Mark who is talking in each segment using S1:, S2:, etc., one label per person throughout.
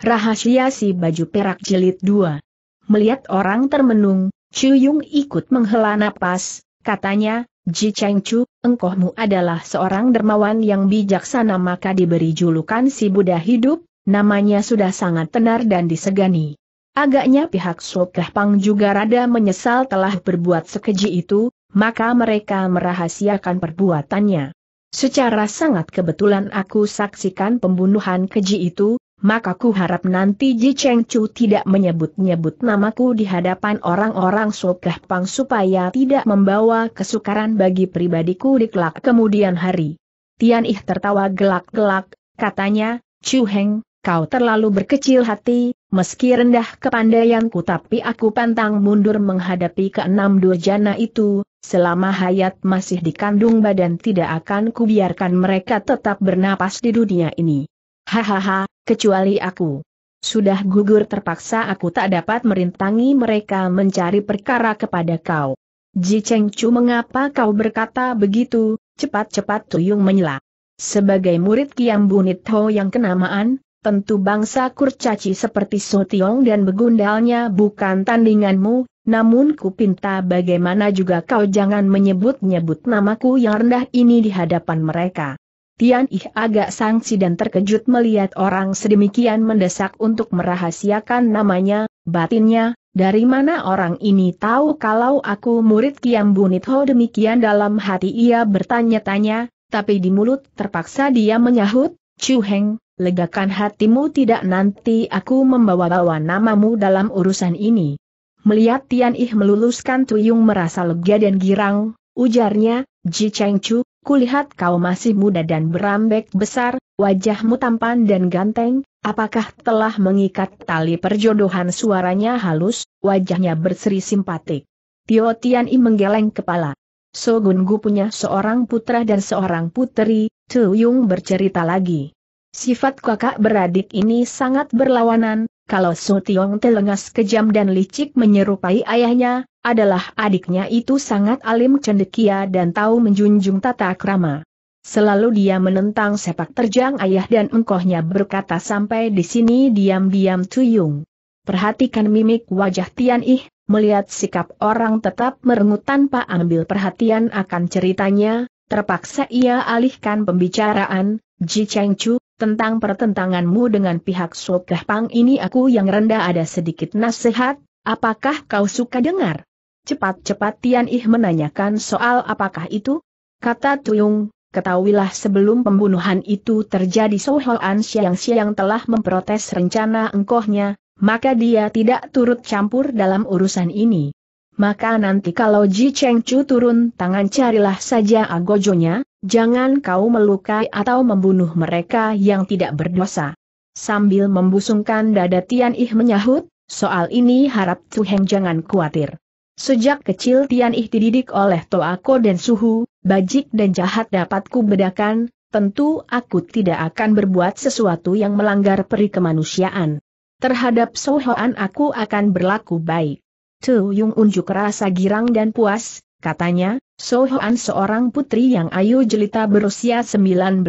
S1: Rahasia si baju perak Jelit 2. Melihat orang termenung, Chu Yung ikut menghela napas, katanya, Ji Cheng Chu, engkohmu adalah seorang dermawan yang bijaksana maka diberi julukan si Buddha hidup, namanya sudah sangat tenar dan disegani. Agaknya pihak Sokeh Pang juga rada menyesal telah berbuat sekeji itu, maka mereka merahasiakan perbuatannya. Secara sangat kebetulan aku saksikan pembunuhan keji itu, maka ku harap nanti Ji Cheng Chu tidak menyebut-nyebut namaku di hadapan orang-orang Sokah Pang supaya tidak membawa kesukaran bagi pribadiku di kelak kemudian hari. Tian Ih tertawa gelak-gelak, katanya, Chu Heng, kau terlalu berkecil hati, meski rendah kepandaianku tapi aku pantang mundur menghadapi keenam durjana itu, selama hayat masih dikandung badan tidak akan kubiarkan mereka tetap bernapas di dunia ini. Hahaha, kecuali aku. Sudah gugur terpaksa aku tak dapat merintangi mereka mencari perkara kepada kau. Ji Cheng Chu mengapa kau berkata begitu, cepat-cepat Tuyung menyela. Sebagai murid Kiam Bunit Ho yang kenamaan, tentu bangsa kurcaci seperti Tiong dan begundalnya bukan tandinganmu, namun ku pinta bagaimana juga kau jangan menyebut-nyebut namaku yang rendah ini di hadapan mereka. Tian Ih agak sangsi dan terkejut melihat orang sedemikian mendesak untuk merahasiakan namanya, batinnya, dari mana orang ini tahu kalau aku murid Kiam Bunitho demikian dalam hati ia bertanya-tanya, tapi di mulut terpaksa dia menyahut, Chu Heng, legakan hatimu tidak nanti aku membawa-bawa namamu dalam urusan ini. Melihat Tian Ih meluluskan Tuyung merasa lega dan girang, ujarnya, Ji Cheng Chu, Kulihat kau masih muda dan berambek besar, wajahmu tampan dan ganteng, apakah telah mengikat tali perjodohan suaranya halus, wajahnya berseri simpatik. Tio Tian I menggeleng kepala. Sogun Gu punya seorang putra dan seorang puteri, Tu Yung bercerita lagi. Sifat kakak beradik ini sangat berlawanan, kalau Su Tiong telengas kejam dan licik menyerupai ayahnya, adalah adiknya itu sangat alim cendekia dan tahu menjunjung tata krama. Selalu dia menentang sepak terjang ayah dan engkohnya berkata sampai di sini diam-diam Tuyung. Perhatikan mimik wajah Tian Ih, melihat sikap orang tetap merengut tanpa ambil perhatian akan ceritanya, terpaksa ia alihkan pembicaraan, Ji Cheng Chu, tentang pertentanganmu dengan pihak Sokah Pang ini aku yang rendah ada sedikit nasihat, apakah kau suka dengar? Cepat-cepat Tian Ih menanyakan soal apakah itu? Kata Tuyung, ketahuilah sebelum pembunuhan itu terjadi Sohoan Siang Siang telah memprotes rencana engkohnya, maka dia tidak turut campur dalam urusan ini. Maka nanti kalau Ji Cheng Chu turun tangan carilah saja agojonya, Jangan kau melukai atau membunuh mereka yang tidak berdosa. Sambil membusungkan dada Tian Ih menyahut, soal ini harap Tuheng Heng jangan khawatir. Sejak kecil Tian Ih dididik oleh Toako dan Suhu, bajik dan jahat dapatku bedakan, tentu aku tidak akan berbuat sesuatu yang melanggar peri kemanusiaan. Terhadap Sohoan aku akan berlaku baik. Tu Yung unjuk rasa girang dan puas, Katanya, Sohoan seorang putri yang ayu jelita berusia 19,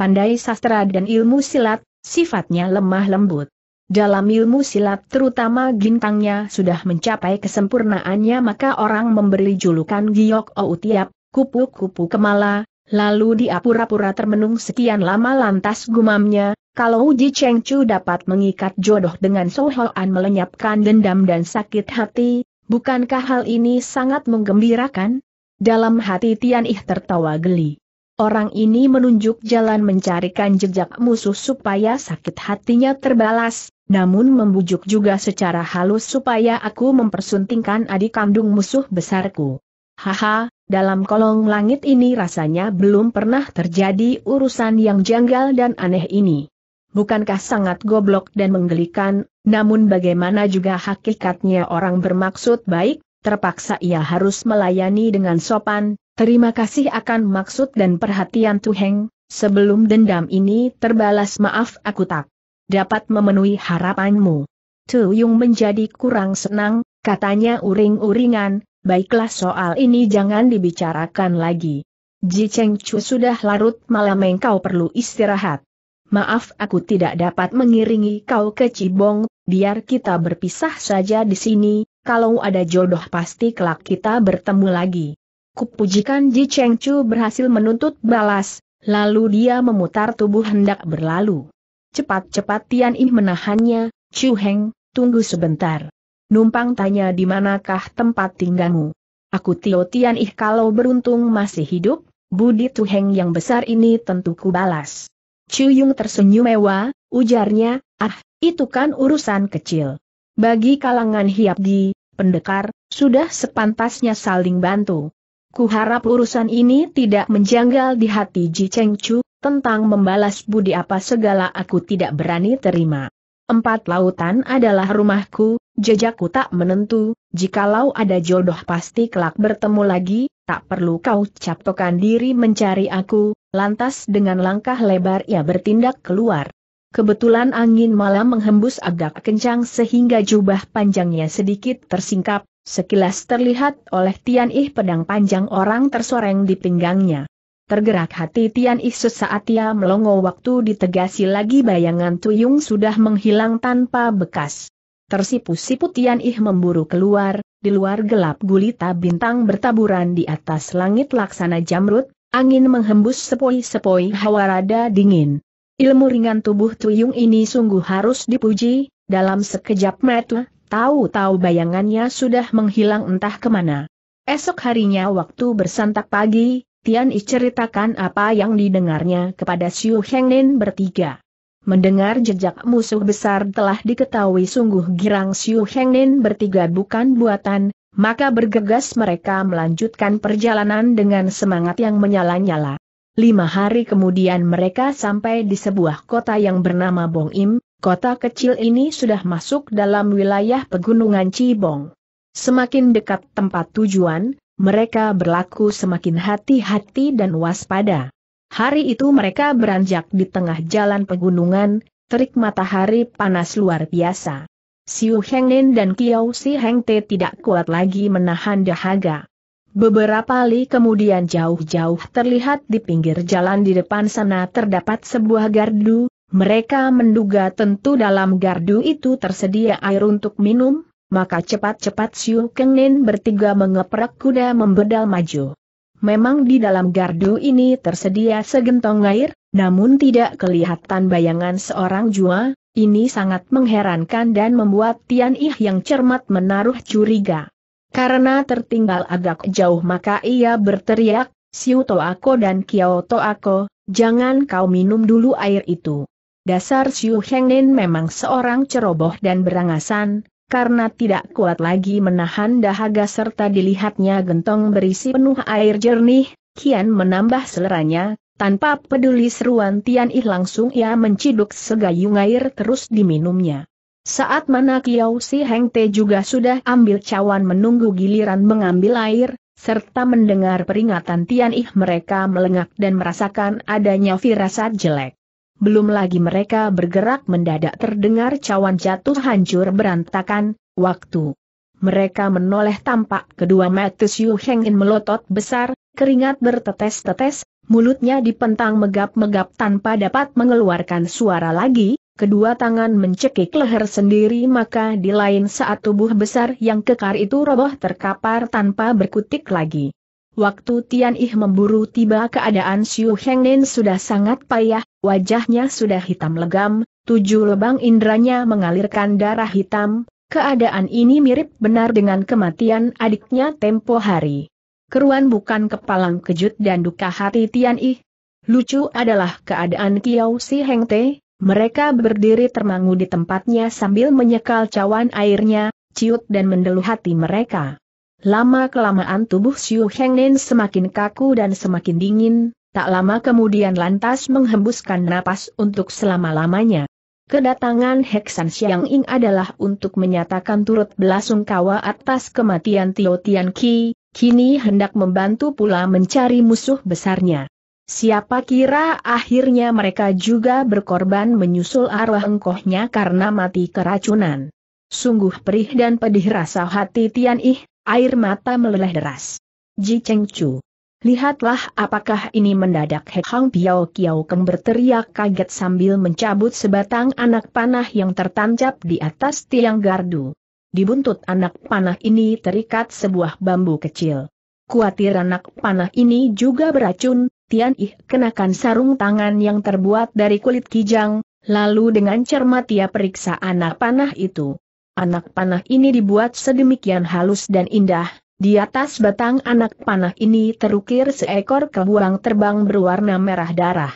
S1: pandai sastra dan ilmu silat, sifatnya lemah lembut. Dalam ilmu silat terutama gintangnya sudah mencapai kesempurnaannya maka orang memberi julukan Giok Ou Tiap, kupu-kupu kemala, lalu dia pura-pura termenung sekian lama lantas gumamnya, kalau Ji Cheng Chu dapat mengikat jodoh dengan Sohoan melenyapkan dendam dan sakit hati, Bukankah hal ini sangat menggembirakan? Dalam hati Tian Ih tertawa geli. Orang ini menunjuk jalan mencarikan jejak musuh supaya sakit hatinya terbalas, namun membujuk juga secara halus supaya aku mempersuntingkan adik kandung musuh besarku. Haha, dalam kolong langit ini rasanya belum pernah terjadi urusan yang janggal dan aneh ini. Bukankah sangat goblok dan menggelikan namun bagaimana juga hakikatnya orang bermaksud baik, terpaksa ia harus melayani dengan sopan, terima kasih akan maksud dan perhatian Tuheng, sebelum dendam ini terbalas maaf aku tak dapat memenuhi harapanmu. Tu Yung menjadi kurang senang, katanya uring-uringan, baiklah soal ini jangan dibicarakan lagi. Ji Cheng Chu sudah larut malam engkau perlu istirahat. Maaf aku tidak dapat mengiringi kau ke Cibong, biar kita berpisah saja di sini, kalau ada jodoh pasti kelak kita bertemu lagi. Kupujikan Ji Chu berhasil menuntut balas, lalu dia memutar tubuh hendak berlalu. Cepat-cepat Tian Yi menahannya, Chu Heng, tunggu sebentar. Numpang tanya di manakah tempat tinggalmu. Aku Tio Tian Ih kalau beruntung masih hidup, budi Heng yang besar ini tentu kubalas. Cuyung tersenyum mewah, ujarnya, ah, itu kan urusan kecil. Bagi kalangan hiap di, pendekar, sudah sepantasnya saling bantu. Kuharap urusan ini tidak menjanggal di hati Ji Cheng Chu, tentang membalas budi apa segala aku tidak berani terima. Empat lautan adalah rumahku, jejakku tak menentu, jikalau ada jodoh pasti kelak bertemu lagi, tak perlu kau capokan diri mencari aku, lantas dengan langkah lebar ia bertindak keluar. Kebetulan angin malam menghembus agak kencang sehingga jubah panjangnya sedikit tersingkap, sekilas terlihat oleh Tian Ih pedang panjang orang tersoreng di pinggangnya. Tergerak hati Tian Ih sesaat ia melongo waktu ditegasi lagi bayangan Tuyung sudah menghilang tanpa bekas. Tersipu-sipu Tian Ih memburu keluar, di luar gelap gulita bintang bertaburan di atas langit laksana jamrut, angin menghembus sepoi-sepoi hawa rada dingin. Ilmu ringan tubuh Tuyung ini sungguh harus dipuji, dalam sekejap mata, tahu-tahu bayangannya sudah menghilang entah kemana. Esok harinya waktu bersantak pagi, Tian I ceritakan apa yang didengarnya kepada Xiu Hengnin bertiga. Mendengar jejak musuh besar telah diketahui sungguh girang Siu Heng bertiga bukan buatan, maka bergegas mereka melanjutkan perjalanan dengan semangat yang menyala-nyala. Lima hari kemudian mereka sampai di sebuah kota yang bernama Bong Im, kota kecil ini sudah masuk dalam wilayah pegunungan Cibong. Semakin dekat tempat tujuan, mereka berlaku semakin hati-hati dan waspada. Hari itu mereka beranjak di tengah jalan pegunungan, terik matahari panas luar biasa. Siu Hengnen dan Kiao Si Hengte tidak kuat lagi menahan dahaga. Beberapa li kemudian jauh-jauh terlihat di pinggir jalan di depan sana terdapat sebuah gardu, mereka menduga tentu dalam gardu itu tersedia air untuk minum, maka cepat-cepat Siu Kengnen bertiga mengeprak kuda membedal maju. Memang di dalam gardu ini tersedia segentong air, namun tidak kelihatan bayangan seorang jua, ini sangat mengherankan dan membuat Tian Ih yang cermat menaruh curiga. Karena tertinggal agak jauh maka ia berteriak, Siu Toako dan Kiao Toako, jangan kau minum dulu air itu. Dasar Siu Hengnen memang seorang ceroboh dan berangasan, karena tidak kuat lagi menahan dahaga serta dilihatnya gentong berisi penuh air jernih, kian menambah seleranya, tanpa peduli seruan Tian Ih langsung ia menciduk segayung air terus diminumnya. Saat mana Kiau Si Heng Te juga sudah ambil cawan menunggu giliran mengambil air, serta mendengar peringatan Tian Ih mereka melengak dan merasakan adanya firasat jelek belum lagi mereka bergerak mendadak terdengar cawan jatuh hancur berantakan, waktu. Mereka menoleh tampak kedua Matus Yu Hengin melotot besar, keringat bertetes-tetes, mulutnya dipentang megap-megap tanpa dapat mengeluarkan suara lagi, kedua tangan mencekik leher sendiri maka di lain saat tubuh besar yang kekar itu roboh terkapar tanpa berkutik lagi. Waktu Tian Ih memburu tiba keadaan Xiu Heng Nen sudah sangat payah, wajahnya sudah hitam legam, tujuh lubang indranya mengalirkan darah hitam, keadaan ini mirip benar dengan kematian adiknya tempo hari. Keruan bukan kepalang kejut dan duka hati Tian Ih. Lucu adalah keadaan Kiao Si Heng Te, mereka berdiri termangu di tempatnya sambil menyekal cawan airnya, ciut dan mendeluh hati mereka. Lama-kelamaan tubuh Xiu Nen semakin kaku dan semakin dingin, tak lama kemudian lantas menghembuskan napas untuk selama-lamanya. Kedatangan Heksan Xiang Ing adalah untuk menyatakan turut belasungkawa atas kematian Tio Tian Ki, kini hendak membantu pula mencari musuh besarnya. Siapa kira akhirnya mereka juga berkorban menyusul arwah engkohnya karena mati keracunan. Sungguh perih dan pedih rasa hati Tian Ih, Air mata meleleh deras. Ji Cheng Chu. Lihatlah apakah ini mendadak He Hang Piao Kiao Keng berteriak kaget sambil mencabut sebatang anak panah yang tertancap di atas tiang gardu. Di buntut anak panah ini terikat sebuah bambu kecil. Kuatir anak panah ini juga beracun, Tian Ih kenakan sarung tangan yang terbuat dari kulit kijang, lalu dengan cermat ia periksa anak panah itu anak panah ini dibuat sedemikian halus dan indah, di atas batang anak panah ini terukir seekor kebuang terbang berwarna merah darah.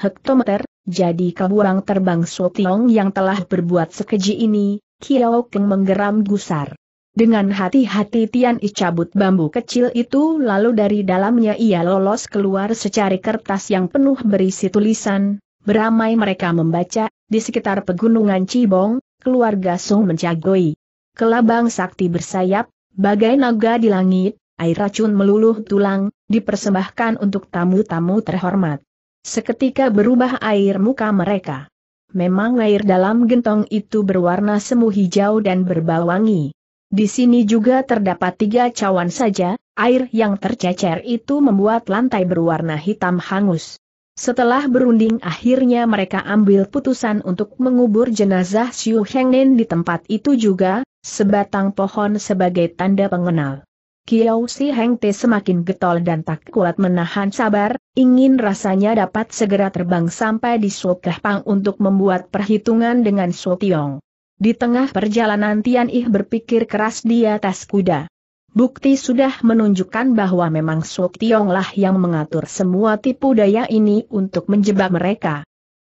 S1: Hektometer, jadi kebuang terbang Sotiong yang telah berbuat sekeji ini, Kiao Keng menggeram gusar. Dengan hati-hati Tian I cabut bambu kecil itu lalu dari dalamnya ia lolos keluar secari kertas yang penuh berisi tulisan, Beramai mereka membaca, di sekitar pegunungan Cibong, keluarga Song menjagoi. Kelabang sakti bersayap, bagai naga di langit, air racun meluluh tulang, dipersembahkan untuk tamu-tamu terhormat. Seketika berubah air muka mereka. Memang air dalam gentong itu berwarna semu hijau dan berbau wangi. Di sini juga terdapat tiga cawan saja, air yang tercecer itu membuat lantai berwarna hitam hangus. Setelah berunding akhirnya mereka ambil putusan untuk mengubur jenazah Xiu Hengnen di tempat itu juga, sebatang pohon sebagai tanda pengenal. Kiao Si Heng Te semakin getol dan tak kuat menahan sabar, ingin rasanya dapat segera terbang sampai di Sokeh Pang untuk membuat perhitungan dengan Tiong. Di tengah perjalanan Tian Ih berpikir keras di atas kuda bukti sudah menunjukkan bahwa memang Sok Tiong yang mengatur semua tipu daya ini untuk menjebak mereka.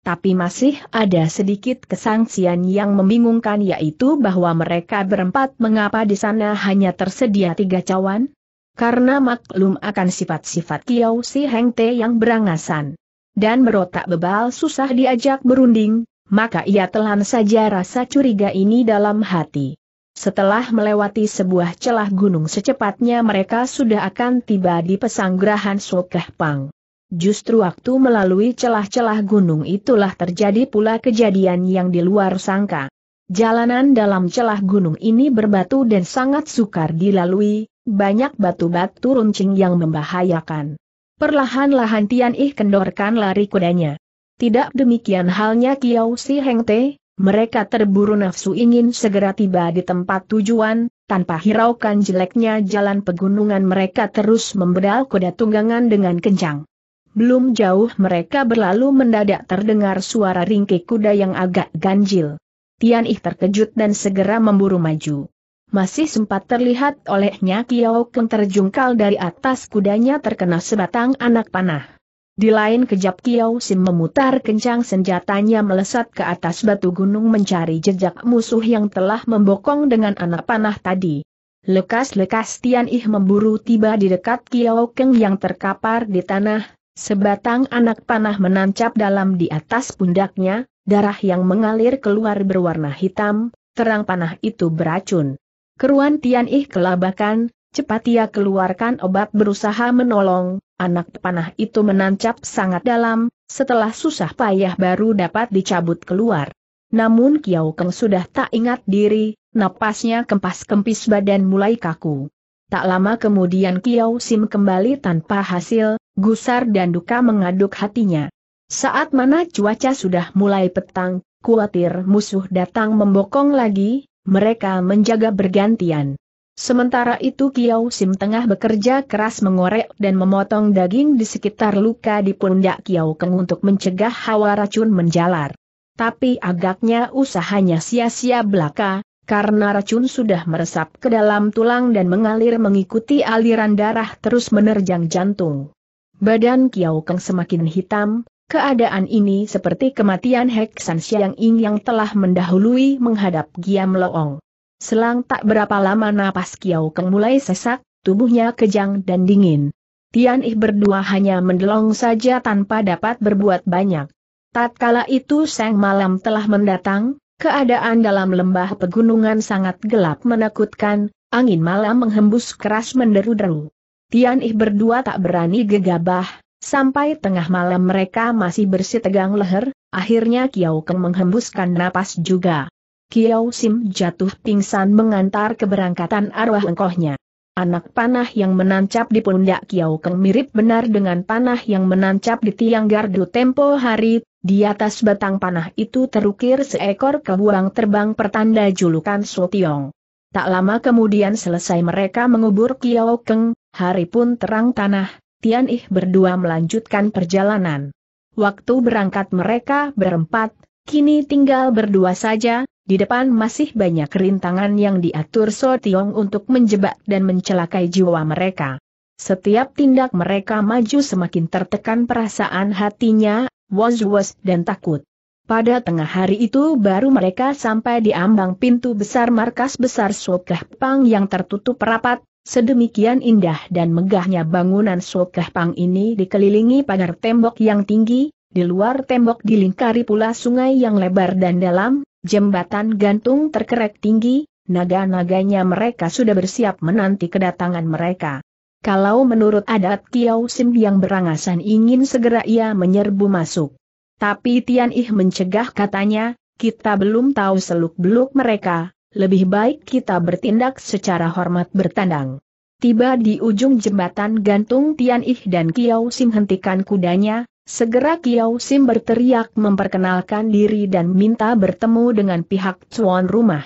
S1: Tapi masih ada sedikit kesangsian yang membingungkan yaitu bahwa mereka berempat mengapa di sana hanya tersedia tiga cawan? Karena maklum akan sifat-sifat Kiau Si Heng Te yang berangasan dan berotak bebal susah diajak berunding, maka ia telan saja rasa curiga ini dalam hati. Setelah melewati sebuah celah gunung secepatnya mereka sudah akan tiba di pesanggrahan Sokeh Pang. Justru waktu melalui celah-celah gunung itulah terjadi pula kejadian yang di luar sangka. Jalanan dalam celah gunung ini berbatu dan sangat sukar dilalui, banyak batu-batu runcing yang membahayakan. Perlahan-lahan Tian Ih kendorkan lari kudanya. Tidak demikian halnya Kiao Si Heng Te, mereka terburu nafsu ingin segera tiba di tempat tujuan, tanpa hiraukan jeleknya jalan pegunungan mereka terus membedal kuda tunggangan dengan kencang. Belum jauh mereka berlalu mendadak terdengar suara ringkik kuda yang agak ganjil. Tian Ih terkejut dan segera memburu maju. Masih sempat terlihat olehnya Kiao Keng terjungkal dari atas kudanya terkena sebatang anak panah. Di lain kejap kiau Sim memutar kencang senjatanya melesat ke atas batu gunung mencari jejak musuh yang telah membokong dengan anak panah tadi. Lekas-lekas Tian Ih memburu tiba di dekat kiau Keng yang terkapar di tanah, sebatang anak panah menancap dalam di atas pundaknya, darah yang mengalir keluar berwarna hitam, terang panah itu beracun. Keruan Tian Ih kelabakan, cepat ia keluarkan obat berusaha menolong, Anak panah itu menancap sangat dalam, setelah susah payah baru dapat dicabut keluar. Namun Kiao Keng sudah tak ingat diri, napasnya kempas-kempis badan mulai kaku. Tak lama kemudian Kiao Sim kembali tanpa hasil, gusar dan duka mengaduk hatinya. Saat mana cuaca sudah mulai petang, kuatir musuh datang membokong lagi, mereka menjaga bergantian. Sementara itu Kiau Sim tengah bekerja keras mengorek dan memotong daging di sekitar luka di pundak Kiau Keng untuk mencegah hawa racun menjalar. Tapi agaknya usahanya sia-sia belaka, karena racun sudah meresap ke dalam tulang dan mengalir mengikuti aliran darah terus menerjang jantung. Badan Kiau Keng semakin hitam, keadaan ini seperti kematian Heksan Siang Ing yang telah mendahului menghadap Giam Loong. Selang tak berapa lama napas Kiau Keng mulai sesak, tubuhnya kejang dan dingin. Tian Ih berdua hanya mendelong saja tanpa dapat berbuat banyak. Tatkala itu sang malam telah mendatang, keadaan dalam lembah pegunungan sangat gelap menakutkan, angin malam menghembus keras menderu-deru. Tian Ih berdua tak berani gegabah, sampai tengah malam mereka masih tegang leher, akhirnya Kiau Keng menghembuskan napas juga. Kiao Sim jatuh pingsan mengantar keberangkatan arwah engkohnya. Anak panah yang menancap di pundak Kiao Keng mirip benar dengan panah yang menancap di tiang gardu tempo hari, di atas batang panah itu terukir seekor kebuang terbang pertanda julukan Sotiong. Tak lama kemudian selesai mereka mengubur Kiao Keng, hari pun terang tanah, Tian Ih berdua melanjutkan perjalanan. Waktu berangkat mereka berempat, kini tinggal berdua saja, di depan masih banyak rintangan yang diatur So Tiong untuk menjebak dan mencelakai jiwa mereka. Setiap tindak mereka maju semakin tertekan perasaan hatinya, was-was dan takut. Pada tengah hari itu baru mereka sampai di ambang pintu besar markas besar Sokeh Pang yang tertutup rapat, sedemikian indah dan megahnya bangunan Sokeh Pang ini dikelilingi pagar tembok yang tinggi, di luar tembok dilingkari pula sungai yang lebar dan dalam, Jembatan gantung terkerek tinggi, naga-naganya mereka sudah bersiap menanti kedatangan mereka. Kalau menurut adat Kiau Sim yang berangasan ingin segera ia menyerbu masuk. Tapi Tian Ih mencegah katanya, kita belum tahu seluk-beluk mereka, lebih baik kita bertindak secara hormat bertandang. Tiba di ujung jembatan gantung Tian Ih dan Kiau Sim hentikan kudanya, Segera Kiau Sim berteriak memperkenalkan diri dan minta bertemu dengan pihak tuan rumah.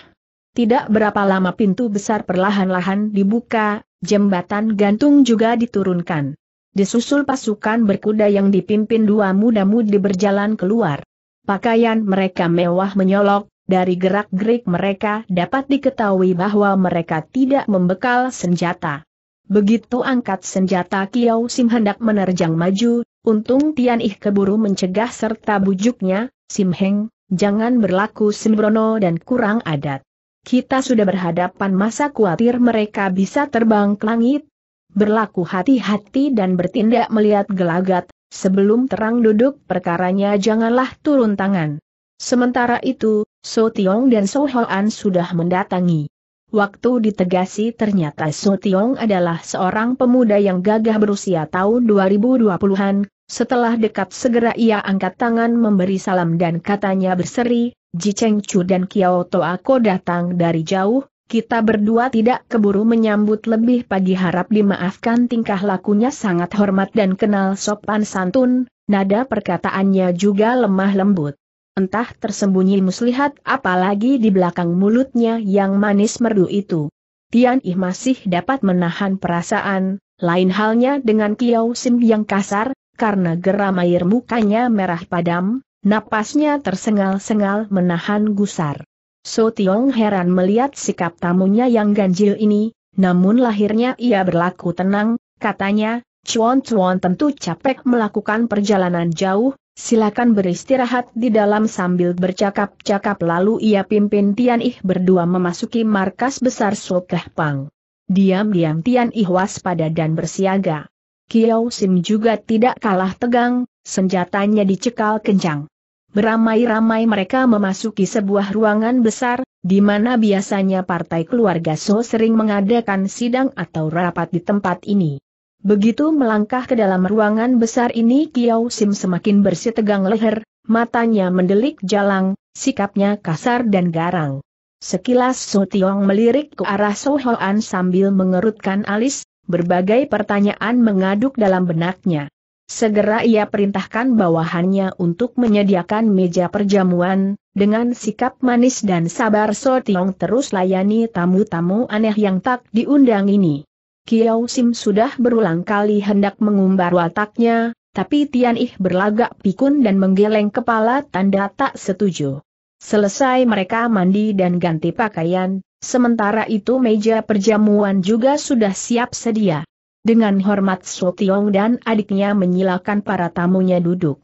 S1: Tidak berapa lama pintu besar perlahan-lahan dibuka, jembatan gantung juga diturunkan. Disusul pasukan berkuda yang dipimpin dua muda-mudi berjalan keluar. Pakaian mereka mewah menyolok, dari gerak-gerik mereka dapat diketahui bahwa mereka tidak membekal senjata. Begitu angkat senjata Kiau Sim hendak menerjang maju, Untung Tian Ih keburu mencegah serta bujuknya, Sim Heng, jangan berlaku sembrono dan kurang adat. Kita sudah berhadapan masa khawatir mereka bisa terbang ke langit. Berlaku hati-hati dan bertindak melihat gelagat, sebelum terang duduk perkaranya janganlah turun tangan. Sementara itu, So Tiong dan So Hoan sudah mendatangi. Waktu ditegasi ternyata Tiong adalah seorang pemuda yang gagah berusia tahun 2020-an, setelah dekat segera ia angkat tangan memberi salam dan katanya berseri, Ji Cheng Chu dan Kiao To Ako datang dari jauh, kita berdua tidak keburu menyambut lebih pagi harap dimaafkan tingkah lakunya sangat hormat dan kenal sopan santun, nada perkataannya juga lemah lembut. Entah tersembunyi muslihat apalagi di belakang mulutnya yang manis merdu itu. Tian Ih masih dapat menahan perasaan, lain halnya dengan Kiao Sim yang kasar, karena geram air mukanya merah padam, napasnya tersengal-sengal menahan gusar. So Tiong heran melihat sikap tamunya yang ganjil ini, namun lahirnya ia berlaku tenang, katanya, Chuan Cuan tentu capek melakukan perjalanan jauh, silakan beristirahat di dalam sambil bercakap-cakap lalu ia pimpin Tian Ih berdua memasuki markas besar Sokeh Pang. Diam-diam Tian Ih waspada dan bersiaga. Kiao Sim juga tidak kalah tegang, senjatanya dicekal kencang. Beramai-ramai mereka memasuki sebuah ruangan besar, di mana biasanya partai keluarga So sering mengadakan sidang atau rapat di tempat ini. Begitu melangkah ke dalam ruangan besar ini Kiao Sim semakin bersih tegang leher, matanya mendelik jalang, sikapnya kasar dan garang. Sekilas So Tiong melirik ke arah So Hoan sambil mengerutkan alis, berbagai pertanyaan mengaduk dalam benaknya. Segera ia perintahkan bawahannya untuk menyediakan meja perjamuan, dengan sikap manis dan sabar So Tiong terus layani tamu-tamu aneh yang tak diundang ini. Kiao Sim sudah berulang kali hendak mengumbar wataknya, tapi Tian Ih berlagak pikun dan menggeleng kepala tanda tak setuju. Selesai mereka mandi dan ganti pakaian, sementara itu meja perjamuan juga sudah siap sedia. Dengan hormat Sotiong dan adiknya menyilakan para tamunya duduk.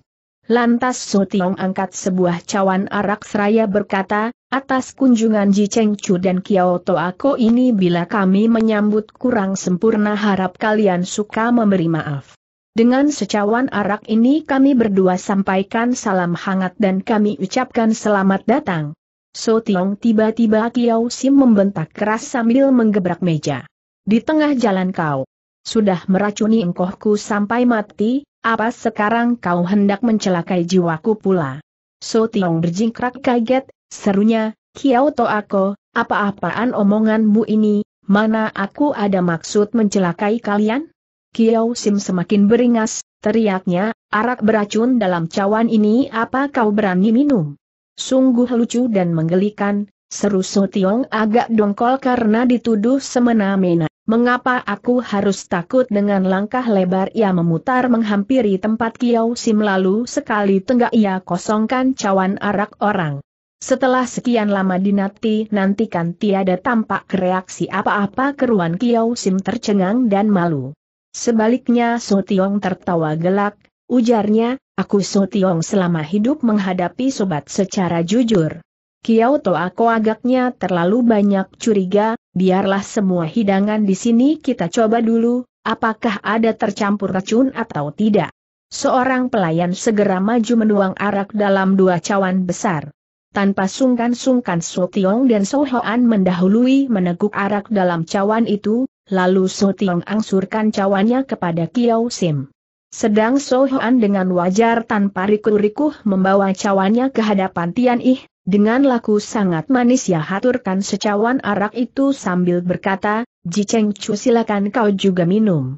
S1: Lantas Sotiong angkat sebuah cawan arak seraya berkata, Atas kunjungan Ji Cheng Chu dan Kyoto Ako ini bila kami menyambut kurang sempurna harap kalian suka memberi maaf. Dengan secawan arak ini kami berdua sampaikan salam hangat dan kami ucapkan selamat datang. So Tiong tiba-tiba Kiao Sim membentak keras sambil menggebrak meja. Di tengah jalan kau. Sudah meracuni engkohku sampai mati, apa sekarang kau hendak mencelakai jiwaku pula? So Tiong berjingkrak kaget Serunya, to Ako, apa-apaan omonganmu ini, mana aku ada maksud mencelakai kalian? Kiao Sim semakin beringas, teriaknya, arak beracun dalam cawan ini apa kau berani minum? Sungguh lucu dan menggelikan, seru So agak dongkol karena dituduh semena-mena. Mengapa aku harus takut dengan langkah lebar ia memutar menghampiri tempat Kiao Sim lalu sekali tenggak ia kosongkan cawan arak orang. Setelah sekian lama dinanti-nantikan tiada tampak reaksi apa-apa keruan Kiao Sim tercengang dan malu. Sebaliknya So Tiong tertawa gelak, ujarnya, aku So Tiong selama hidup menghadapi sobat secara jujur. Kiao To aku agaknya terlalu banyak curiga, biarlah semua hidangan di sini kita coba dulu, apakah ada tercampur racun atau tidak. Seorang pelayan segera maju menuang arak dalam dua cawan besar. Tanpa sungkan-sungkan So Tiong dan So Hoan mendahului meneguk arak dalam cawan itu, lalu So Tiong angsurkan cawannya kepada Kiao Sim. Sedang So Hoan dengan wajar tanpa riku-rikuh membawa cawannya ke hadapan Tian Ih, dengan laku sangat manis ya haturkan secawan arak itu sambil berkata, Ji Cheng Chu silakan kau juga minum.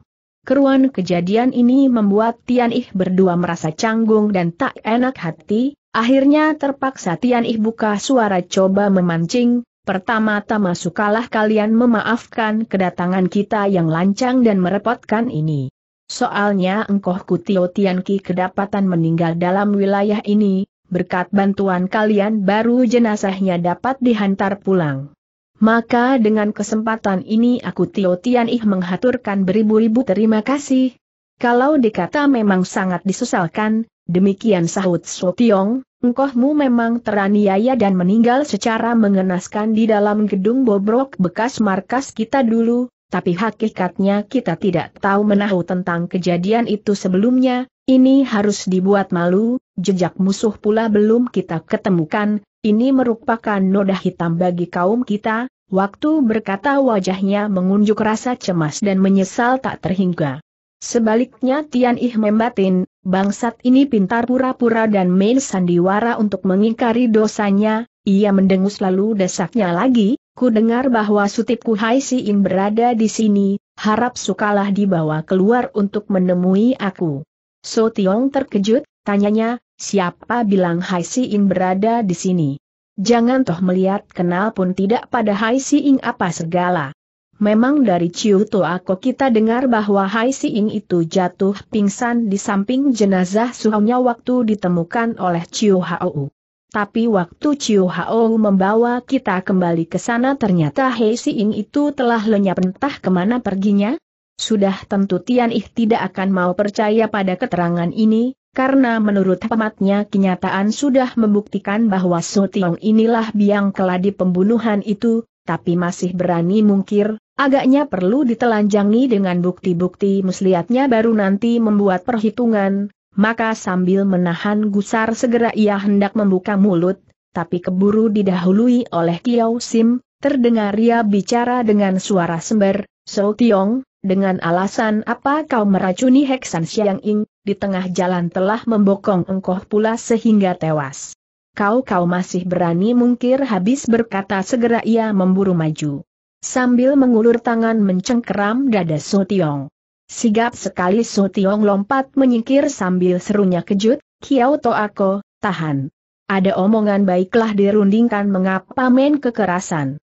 S1: Keruan kejadian ini membuat Tian Ih berdua merasa canggung dan tak enak hati, akhirnya terpaksa Tian Ih buka suara coba memancing, pertama-tama sukalah kalian memaafkan kedatangan kita yang lancang dan merepotkan ini. Soalnya engkoh Kutio Tian Ki kedapatan meninggal dalam wilayah ini, berkat bantuan kalian baru jenazahnya dapat dihantar pulang. Maka dengan kesempatan ini aku Tio Tian Ih menghaturkan beribu-ribu terima kasih. Kalau dikata memang sangat disesalkan, demikian sahut So Tiong, engkohmu memang teraniaya dan meninggal secara mengenaskan di dalam gedung bobrok bekas markas kita dulu, tapi hakikatnya kita tidak tahu menahu tentang kejadian itu sebelumnya, ini harus dibuat malu, jejak musuh pula belum kita ketemukan, ini merupakan noda hitam bagi kaum kita, waktu berkata wajahnya mengunjuk rasa cemas dan menyesal tak terhingga. Sebaliknya Tian Ih membatin, bangsat ini pintar pura-pura dan main sandiwara untuk mengingkari dosanya, ia mendengus lalu desaknya lagi, ku dengar bahwa sutipku Hai Siing berada di sini, harap sukalah dibawa keluar untuk menemui aku. So Tiong terkejut, tanyanya, siapa bilang Hai Si Ing berada di sini? Jangan toh melihat kenal pun tidak pada Hai Si Ing apa segala. Memang dari Ciu Ako kita dengar bahwa Hai Si Ing itu jatuh pingsan di samping jenazah suhunya waktu ditemukan oleh Ciu U. Tapi waktu Ciu U membawa kita kembali ke sana ternyata Hai Si Ing itu telah lenyap entah kemana perginya, sudah tentu Tian Ih tidak akan mau percaya pada keterangan ini, karena menurut hematnya kenyataan sudah membuktikan bahwa So Tiong inilah biang keladi pembunuhan itu, tapi masih berani mungkir, agaknya perlu ditelanjangi dengan bukti-bukti muslihatnya baru nanti membuat perhitungan, maka sambil menahan gusar segera ia hendak membuka mulut, tapi keburu didahului oleh Kiao Sim, terdengar ia bicara dengan suara sembar, So Tiong, dengan alasan apa kau meracuni Heksan Xiang Ying, di tengah jalan telah membokong engkau pula sehingga tewas. Kau-kau masih berani mungkir habis berkata segera ia memburu maju. Sambil mengulur tangan mencengkeram dada Sotiong. Sigap sekali Sotiong lompat menyingkir sambil serunya kejut, Kiao aku, tahan. Ada omongan baiklah dirundingkan mengapa main kekerasan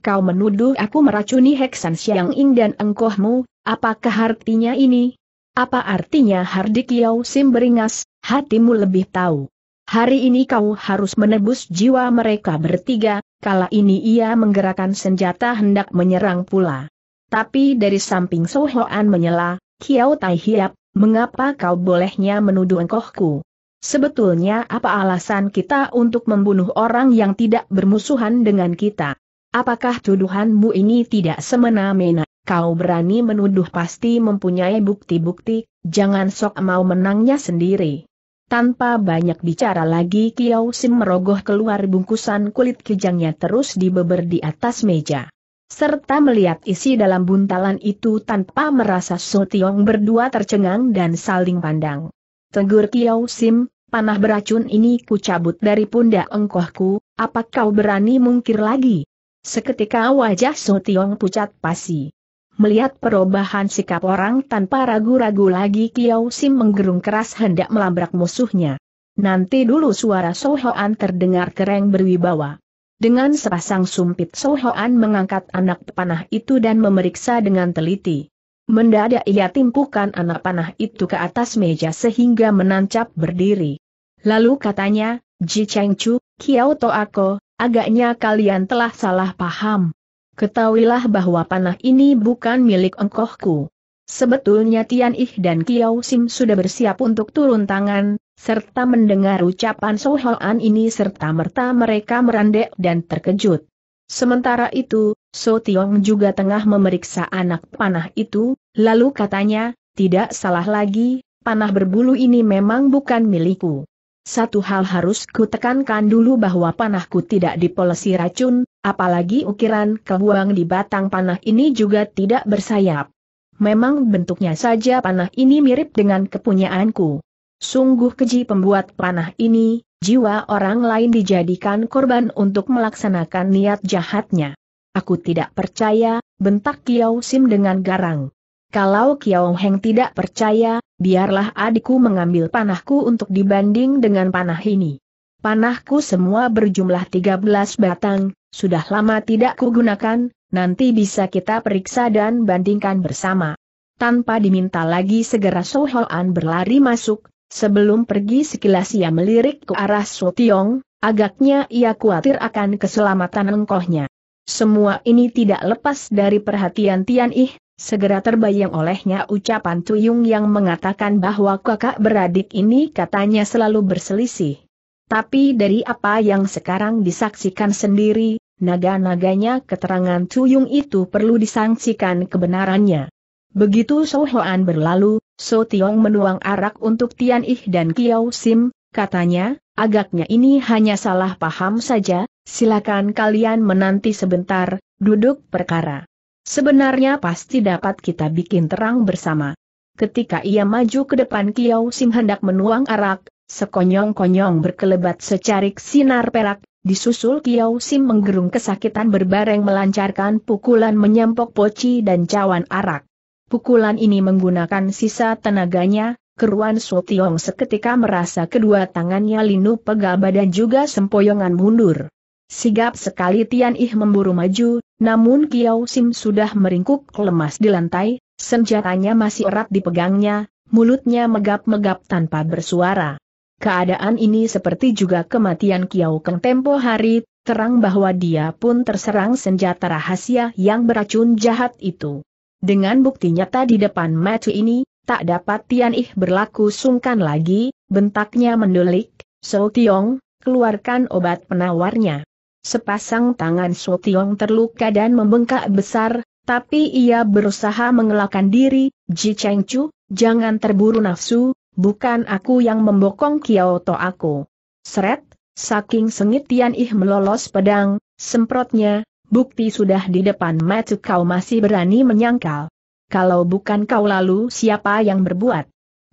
S1: kau menuduh aku meracuni Heksan Siang Ing dan engkohmu, apakah artinya ini? Apa artinya Hardik Yau Sim beringas, hatimu lebih tahu. Hari ini kau harus menebus jiwa mereka bertiga, kala ini ia menggerakkan senjata hendak menyerang pula. Tapi dari samping Sohoan menyela, Kiao Tai Hiap, mengapa kau bolehnya menuduh engkohku? Sebetulnya apa alasan kita untuk membunuh orang yang tidak bermusuhan dengan kita? Apakah tuduhanmu ini tidak semena-mena? Kau berani menuduh pasti mempunyai bukti-bukti, jangan sok mau menangnya sendiri. Tanpa banyak bicara lagi Kiau Sim merogoh keluar bungkusan kulit kijangnya terus dibeber di atas meja. Serta melihat isi dalam buntalan itu tanpa merasa Tiong berdua tercengang dan saling pandang. Tegur Kiau Sim, panah beracun ini kucabut dari pundak engkohku, apa kau berani mungkir lagi? Seketika wajah Sotiong pucat pasi. Melihat perubahan sikap orang tanpa ragu-ragu lagi Kiao Sim menggerung keras hendak melabrak musuhnya. Nanti dulu suara Sohoan terdengar kereng berwibawa. Dengan sepasang sumpit Sohoan mengangkat anak panah itu dan memeriksa dengan teliti. Mendadak ia timpukan anak panah itu ke atas meja sehingga menancap berdiri. Lalu katanya, Ji Cheng Chu, Kiao To Ako. Agaknya kalian telah salah paham. Ketahuilah bahwa panah ini bukan milik engkohku. Sebetulnya Tian Ih dan Kiao Sim sudah bersiap untuk turun tangan, serta mendengar ucapan Sohoan ini serta merta mereka merandek dan terkejut. Sementara itu, So Tiong juga tengah memeriksa anak panah itu, lalu katanya, tidak salah lagi, panah berbulu ini memang bukan milikku. Satu hal harus kutekankan dulu bahwa panahku tidak dipolesi racun, apalagi ukiran kebuang di batang panah ini juga tidak bersayap. Memang bentuknya saja panah ini mirip dengan kepunyaanku. Sungguh keji pembuat panah ini, jiwa orang lain dijadikan korban untuk melaksanakan niat jahatnya. Aku tidak percaya, bentak Kiau Sim dengan garang. Kalau Kiao Heng tidak percaya, biarlah adikku mengambil panahku untuk dibanding dengan panah ini. Panahku semua berjumlah 13 batang, sudah lama tidak kugunakan, nanti bisa kita periksa dan bandingkan bersama. Tanpa diminta lagi segera Sohoan berlari masuk, sebelum pergi sekilas ia melirik ke arah Tiong, agaknya ia khawatir akan keselamatan engkohnya. Semua ini tidak lepas dari perhatian Tian Ih, Segera terbayang olehnya ucapan Tuyung yang mengatakan bahwa kakak beradik ini katanya selalu berselisih. Tapi dari apa yang sekarang disaksikan sendiri, naga-naganya keterangan Tuyung itu perlu disangsikan kebenarannya. Begitu Sohoan berlalu, So Tiong menuang arak untuk Tian Ih dan Kiao Sim, katanya, agaknya ini hanya salah paham saja, silakan kalian menanti sebentar, duduk perkara. Sebenarnya pasti dapat kita bikin terang bersama. Ketika ia maju ke depan Kiau Sim hendak menuang arak, sekonyong-konyong berkelebat secarik sinar perak, disusul Kiau Sim menggerung kesakitan berbareng melancarkan pukulan menyempok poci dan cawan arak. Pukulan ini menggunakan sisa tenaganya, keruan Sotiong seketika merasa kedua tangannya linu pegal badan juga sempoyongan mundur. Sigap sekali Tian Ih memburu maju, namun Kiao Sim sudah meringkuk lemas di lantai, senjatanya masih erat dipegangnya, mulutnya megap-megap tanpa bersuara. Keadaan ini seperti juga kematian Kiao Keng tempo hari, terang bahwa dia pun terserang senjata rahasia yang beracun jahat itu. Dengan bukti nyata di depan mata ini, tak dapat Tian Ih berlaku sungkan lagi, bentaknya mendelik, So Tiong, keluarkan obat penawarnya. Sepasang tangan Sotiong terluka dan membengkak besar, tapi ia berusaha mengelakkan diri, Ji Cheng Chu, jangan terburu nafsu, bukan aku yang membokong Kyoto aku. Seret, saking sengit Tian Ih melolos pedang, semprotnya, bukti sudah di depan mata kau masih berani menyangkal. Kalau bukan kau lalu siapa yang berbuat?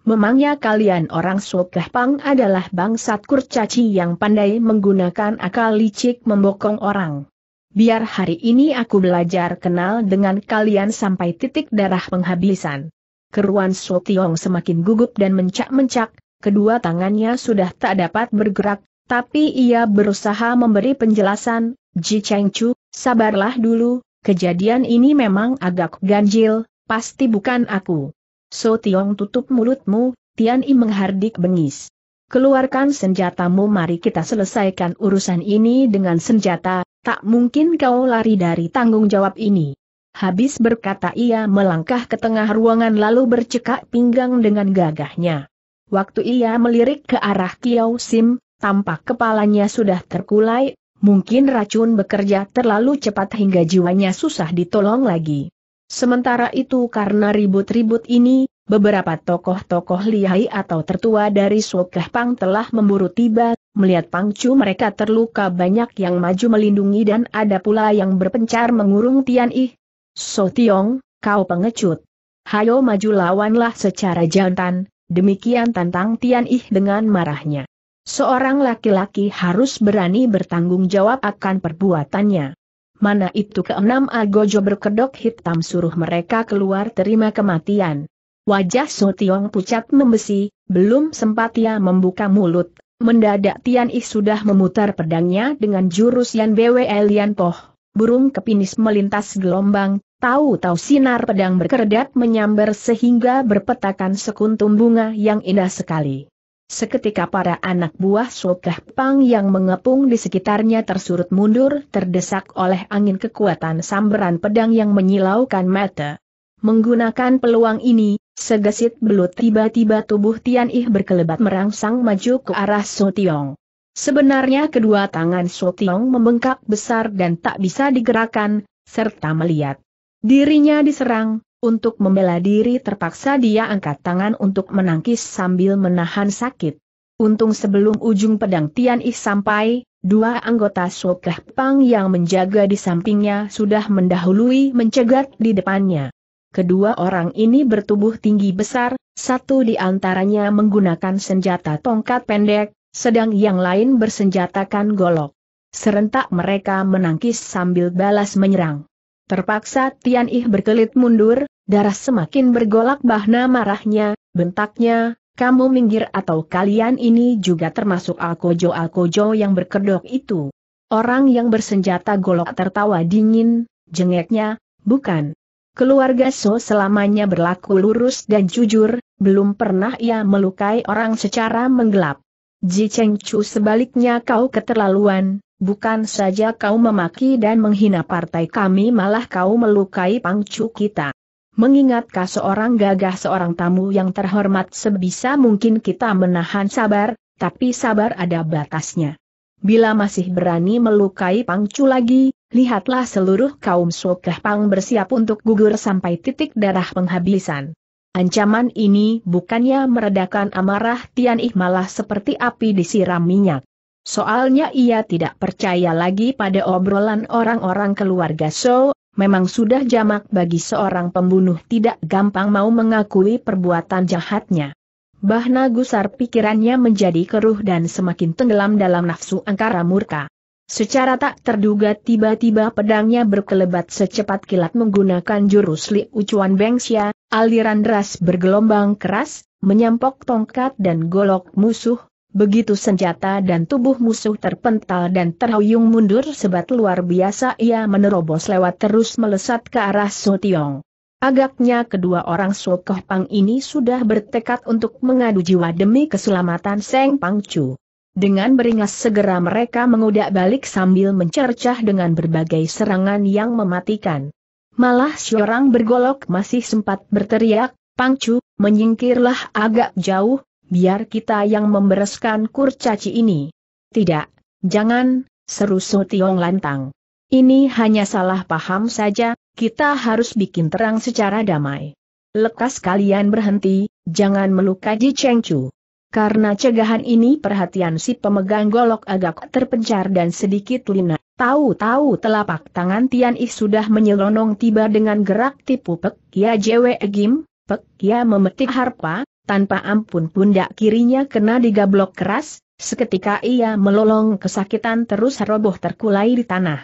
S1: Memangnya kalian orang Sokah Pang adalah bangsat kurcaci yang pandai menggunakan akal licik membokong orang. Biar hari ini aku belajar kenal dengan kalian sampai titik darah penghabisan. Keruan So Tiong semakin gugup dan mencak-mencak, kedua tangannya sudah tak dapat bergerak, tapi ia berusaha memberi penjelasan, Ji Cheng Chu, sabarlah dulu, kejadian ini memang agak ganjil, pasti bukan aku. So Tiong tutup mulutmu, Tian I menghardik bengis. Keluarkan senjatamu mari kita selesaikan urusan ini dengan senjata, tak mungkin kau lari dari tanggung jawab ini. Habis berkata ia melangkah ke tengah ruangan lalu bercekak pinggang dengan gagahnya. Waktu ia melirik ke arah Kiao Sim, tampak kepalanya sudah terkulai, mungkin racun bekerja terlalu cepat hingga jiwanya susah ditolong lagi. Sementara itu karena ribut-ribut ini, beberapa tokoh-tokoh lihai atau tertua dari Sokeh Pang telah memburu tiba, melihat pangcu mereka terluka banyak yang maju melindungi dan ada pula yang berpencar mengurung Tian Yi. So Tiong, kau pengecut. Hayo maju lawanlah secara jantan, demikian tantang Tian Yi dengan marahnya. Seorang laki-laki harus berani bertanggung jawab akan perbuatannya mana itu keenam agojo berkedok hitam suruh mereka keluar terima kematian. Wajah So Tiong pucat membesi, belum sempat ia membuka mulut, mendadak Tian Ih sudah memutar pedangnya dengan jurus Yan Bwe Lian Poh. Burung kepinis melintas gelombang, tahu-tahu sinar pedang berkedat menyambar sehingga berpetakan sekuntum bunga yang indah sekali. Seketika para anak buah Sokah Pang yang mengepung di sekitarnya tersurut mundur terdesak oleh angin kekuatan samberan pedang yang menyilaukan mata. Menggunakan peluang ini, segesit belut tiba-tiba tubuh Tian Ih berkelebat merangsang maju ke arah Sotiong. Sebenarnya kedua tangan Sotiong membengkak besar dan tak bisa digerakkan, serta melihat. Dirinya diserang, untuk membela diri terpaksa dia angkat tangan untuk menangkis sambil menahan sakit. Untung sebelum ujung pedang Tian Ih sampai, dua anggota Sokeh Pang yang menjaga di sampingnya sudah mendahului mencegat di depannya. Kedua orang ini bertubuh tinggi besar, satu di antaranya menggunakan senjata tongkat pendek, sedang yang lain bersenjatakan golok. Serentak mereka menangkis sambil balas menyerang. Terpaksa Tian Ih berkelit mundur, darah semakin bergolak bahna marahnya, bentaknya, kamu minggir atau kalian ini juga termasuk Alkojo-Alkojo yang berkedok itu. Orang yang bersenjata golok tertawa dingin, jengeknya, bukan. Keluarga So selamanya berlaku lurus dan jujur, belum pernah ia melukai orang secara menggelap. Ji Cheng Chu sebaliknya kau keterlaluan, Bukan saja kau memaki dan menghina partai kami malah kau melukai pangcu kita. Mengingatkah seorang gagah seorang tamu yang terhormat sebisa mungkin kita menahan sabar, tapi sabar ada batasnya. Bila masih berani melukai pangcu lagi, lihatlah seluruh kaum sokah Pang bersiap untuk gugur sampai titik darah penghabisan. Ancaman ini bukannya meredakan amarah Tian Ih malah seperti api disiram minyak. Soalnya ia tidak percaya lagi pada obrolan orang-orang keluarga So, memang sudah jamak bagi seorang pembunuh tidak gampang mau mengakui perbuatan jahatnya. Bahna gusar pikirannya menjadi keruh dan semakin tenggelam dalam nafsu angkara murka. Secara tak terduga tiba-tiba pedangnya berkelebat secepat kilat menggunakan jurus Li Ucuan Bengsia, aliran deras bergelombang keras, menyampok tongkat dan golok musuh, Begitu senjata dan tubuh musuh terpental dan terhuyung mundur sebat luar biasa ia menerobos lewat terus melesat ke arah Sotiong. Agaknya kedua orang Sokoh Pang ini sudah bertekad untuk mengadu jiwa demi keselamatan Seng Pangcu. Dengan beringas segera mereka mengudak balik sambil mencercah dengan berbagai serangan yang mematikan. Malah seorang bergolok masih sempat berteriak, Pangcu, menyingkirlah agak jauh, biar kita yang membereskan kurcaci ini. Tidak, jangan, seru Su Tiong lantang. Ini hanya salah paham saja, kita harus bikin terang secara damai. Lekas kalian berhenti, jangan melukai Ji Cheng Chu. Karena cegahan ini perhatian si pemegang golok agak terpencar dan sedikit lina. Tahu-tahu telapak tangan Tian Ih sudah menyelonong tiba dengan gerak tipu Pek Ya Jwe Egim, Pek Ya memetik harpa, tanpa ampun pundak kirinya kena digablok keras, seketika ia melolong kesakitan terus roboh terkulai di tanah.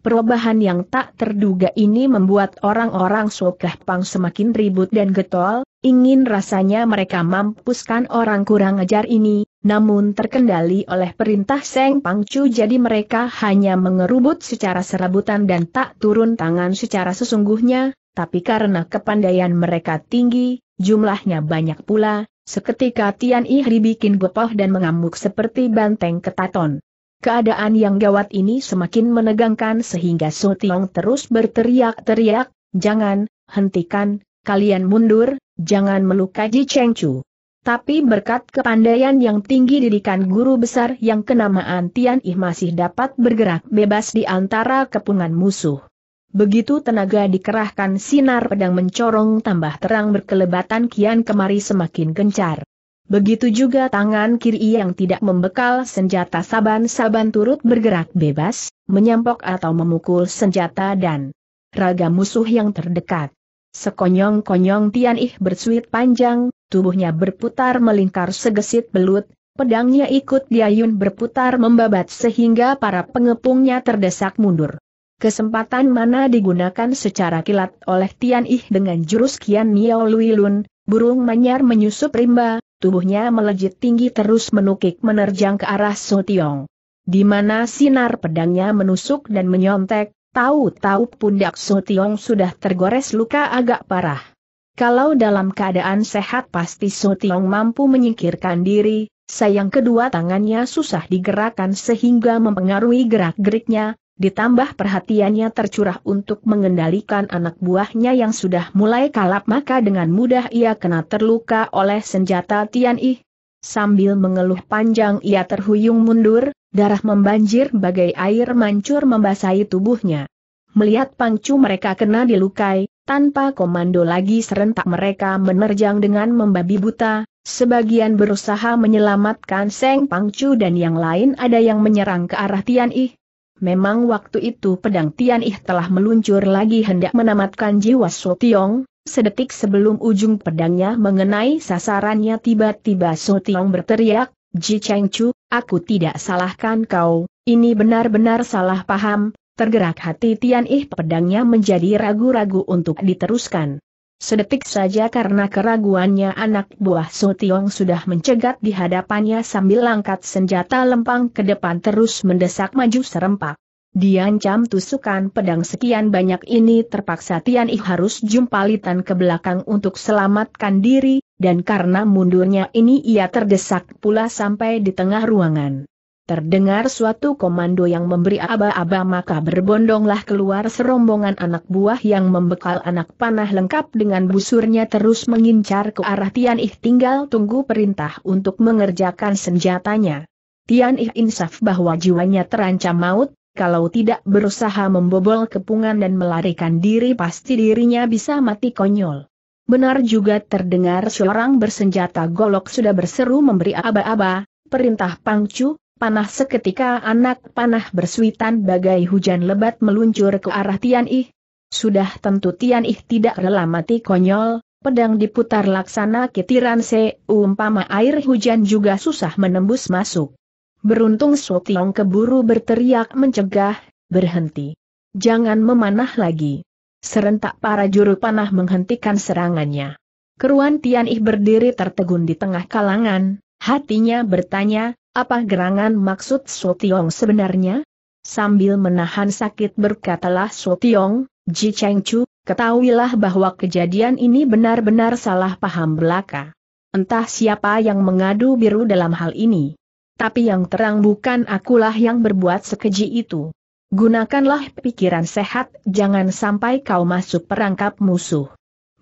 S1: Perubahan yang tak terduga ini membuat orang-orang Sokah Pang semakin ribut dan getol, ingin rasanya mereka mampuskan orang kurang ajar ini, namun terkendali oleh perintah Seng Pangcu jadi mereka hanya mengerubut secara serabutan dan tak turun tangan secara sesungguhnya, tapi karena kepandaian mereka tinggi, Jumlahnya banyak pula, seketika Tian Ihri bikin gopoh dan mengamuk seperti banteng ketaton. Keadaan yang gawat ini semakin menegangkan sehingga Su Tiong terus berteriak-teriak, jangan, hentikan, kalian mundur, jangan melukai Ji Cheng Chu. Tapi berkat kepandaian yang tinggi didikan guru besar yang kenamaan Tian Ih masih dapat bergerak bebas di antara kepungan musuh. Begitu tenaga dikerahkan sinar pedang mencorong tambah terang berkelebatan kian kemari semakin gencar. Begitu juga tangan kiri yang tidak membekal senjata saban-saban turut bergerak bebas, menyampok atau memukul senjata dan raga musuh yang terdekat. Sekonyong-konyong Tian Ih bersuit panjang, tubuhnya berputar melingkar segesit belut, pedangnya ikut diayun berputar membabat sehingga para pengepungnya terdesak mundur kesempatan mana digunakan secara kilat oleh Tian Ih dengan jurus Kian Niao Lui Lun, burung manyar menyusup rimba, tubuhnya melejit tinggi terus menukik menerjang ke arah Su Tiong. Di mana sinar pedangnya menusuk dan menyontek, tahu-tahu pundak Su Tiong sudah tergores luka agak parah. Kalau dalam keadaan sehat pasti Su Tiong mampu menyingkirkan diri, sayang kedua tangannya susah digerakkan sehingga mempengaruhi gerak-geriknya, ditambah perhatiannya tercurah untuk mengendalikan anak buahnya yang sudah mulai kalap maka dengan mudah ia kena terluka oleh senjata Tian Yi. Sambil mengeluh panjang ia terhuyung mundur, darah membanjir bagai air mancur membasahi tubuhnya. Melihat pangcu mereka kena dilukai, tanpa komando lagi serentak mereka menerjang dengan membabi buta, sebagian berusaha menyelamatkan Seng Pangcu dan yang lain ada yang menyerang ke arah Tian Yi. Memang waktu itu pedang Tian Ih telah meluncur lagi hendak menamatkan jiwa So Tiong, sedetik sebelum ujung pedangnya mengenai sasarannya tiba-tiba So Tiong berteriak, Ji Cheng Chu, aku tidak salahkan kau, ini benar-benar salah paham, tergerak hati Tian Ih pedangnya menjadi ragu-ragu untuk diteruskan. Sedetik saja karena keraguannya anak buah Sotiong sudah mencegat di hadapannya sambil angkat senjata lempang ke depan terus mendesak maju serempak. Diancam tusukan pedang sekian banyak ini terpaksa Tian I harus jumpalitan ke belakang untuk selamatkan diri, dan karena mundurnya ini ia terdesak pula sampai di tengah ruangan. Terdengar suatu komando yang memberi aba-aba maka berbondonglah keluar serombongan anak buah yang membekal anak panah lengkap dengan busurnya terus mengincar ke arah Tian Ih tinggal tunggu perintah untuk mengerjakan senjatanya. Tian Ih insaf bahwa jiwanya terancam maut, kalau tidak berusaha membobol kepungan dan melarikan diri pasti dirinya bisa mati konyol. Benar juga terdengar seorang bersenjata golok sudah berseru memberi aba-aba, perintah pangcu, Panah seketika anak panah bersuitan bagai hujan lebat meluncur ke arah Tian Ih. Sudah tentu Tian Ih tidak rela mati konyol, pedang diputar laksana kitiran se, umpama air hujan juga susah menembus masuk. Beruntung Tiong keburu berteriak mencegah, berhenti. Jangan memanah lagi. Serentak para juru panah menghentikan serangannya. Keruan Tian Ih berdiri tertegun di tengah kalangan, hatinya bertanya, apa gerangan maksud Sotiong sebenarnya? Sambil menahan sakit berkatalah Sotiong, Ji Cheng Chu, ketahuilah bahwa kejadian ini benar-benar salah paham belaka. Entah siapa yang mengadu biru dalam hal ini. Tapi yang terang bukan akulah yang berbuat sekeji itu. Gunakanlah pikiran sehat, jangan sampai kau masuk perangkap musuh.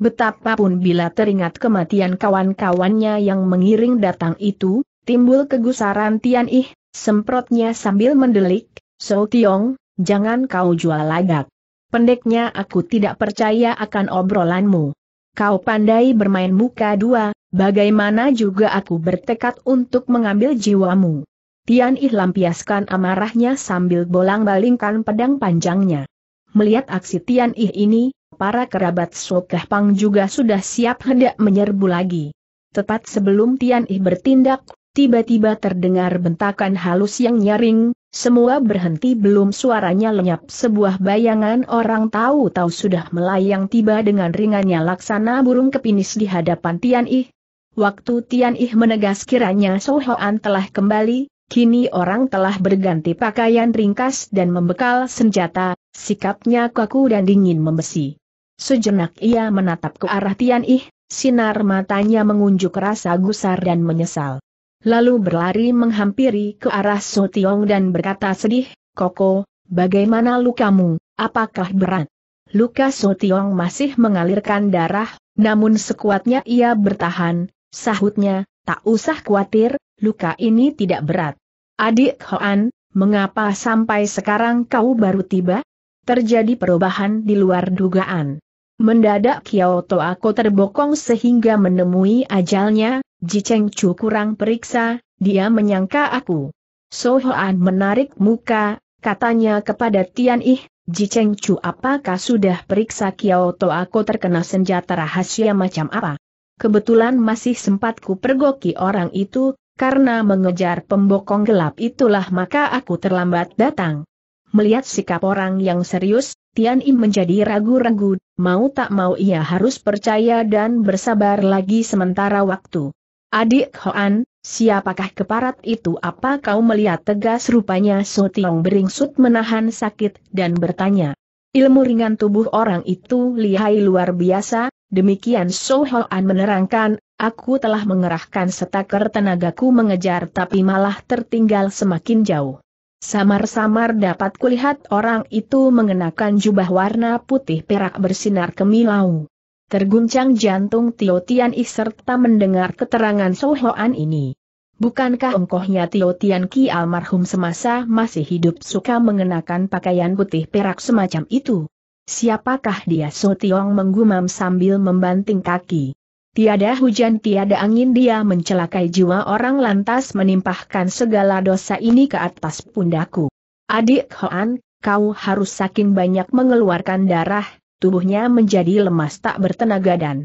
S1: Betapapun bila teringat kematian kawan-kawannya yang mengiring datang itu, Timbul kegusaran Tian Ih, semprotnya sambil mendelik, So Tiong, jangan kau jual lagak. Pendeknya aku tidak percaya akan obrolanmu. Kau pandai bermain muka dua, bagaimana juga aku bertekad untuk mengambil jiwamu. Tian Ih lampiaskan amarahnya sambil bolang-balingkan pedang panjangnya. Melihat aksi Tian Ih ini, para kerabat Sokah Pang juga sudah siap hendak menyerbu lagi. Tepat sebelum Tian Ih bertindak tiba-tiba terdengar bentakan halus yang nyaring, semua berhenti belum suaranya lenyap sebuah bayangan orang tahu-tahu sudah melayang tiba dengan ringannya laksana burung kepinis di hadapan Tian Ih. Waktu Tian Ih menegas kiranya Sohoan telah kembali, kini orang telah berganti pakaian ringkas dan membekal senjata, sikapnya kaku dan dingin membesi. Sejenak ia menatap ke arah Tian Ih, sinar matanya mengunjuk rasa gusar dan menyesal lalu berlari menghampiri ke arah Sotiong dan berkata sedih, Koko, bagaimana lukamu, apakah berat? Luka Sotiong masih mengalirkan darah, namun sekuatnya ia bertahan, sahutnya, tak usah khawatir, luka ini tidak berat. Adik Hoan, mengapa sampai sekarang kau baru tiba? Terjadi perubahan di luar dugaan. Mendadak Kyoto aku terbokong sehingga menemui ajalnya, Ji Cheng Chu kurang periksa, dia menyangka aku. So Hoan menarik muka, katanya kepada Tian Ih, Ji Cheng Chu apakah sudah periksa Kiao To? aku terkena senjata rahasia macam apa? Kebetulan masih sempat ku pergoki orang itu, karena mengejar pembokong gelap itulah maka aku terlambat datang. Melihat sikap orang yang serius, Tian Im menjadi ragu-ragu, mau tak mau ia harus percaya dan bersabar lagi sementara waktu. Adik Hoan, siapakah keparat itu apa kau melihat tegas rupanya So Tiong beringsut menahan sakit dan bertanya. Ilmu ringan tubuh orang itu lihai luar biasa, demikian So Hoan menerangkan, aku telah mengerahkan setaker tenagaku mengejar tapi malah tertinggal semakin jauh. Samar-samar dapat kulihat orang itu mengenakan jubah warna putih perak bersinar kemilau. Terguncang jantung Tio Tian I serta mendengar keterangan Sohoan ini. Bukankah engkohnya Tio Tian Ki almarhum semasa masih hidup suka mengenakan pakaian putih perak semacam itu? Siapakah dia So Tiong menggumam sambil membanting kaki. Tiada hujan tiada angin dia mencelakai jiwa orang lantas menimpahkan segala dosa ini ke atas pundaku. Adik Hoan, kau harus saking banyak mengeluarkan darah, tubuhnya menjadi lemas tak bertenaga dan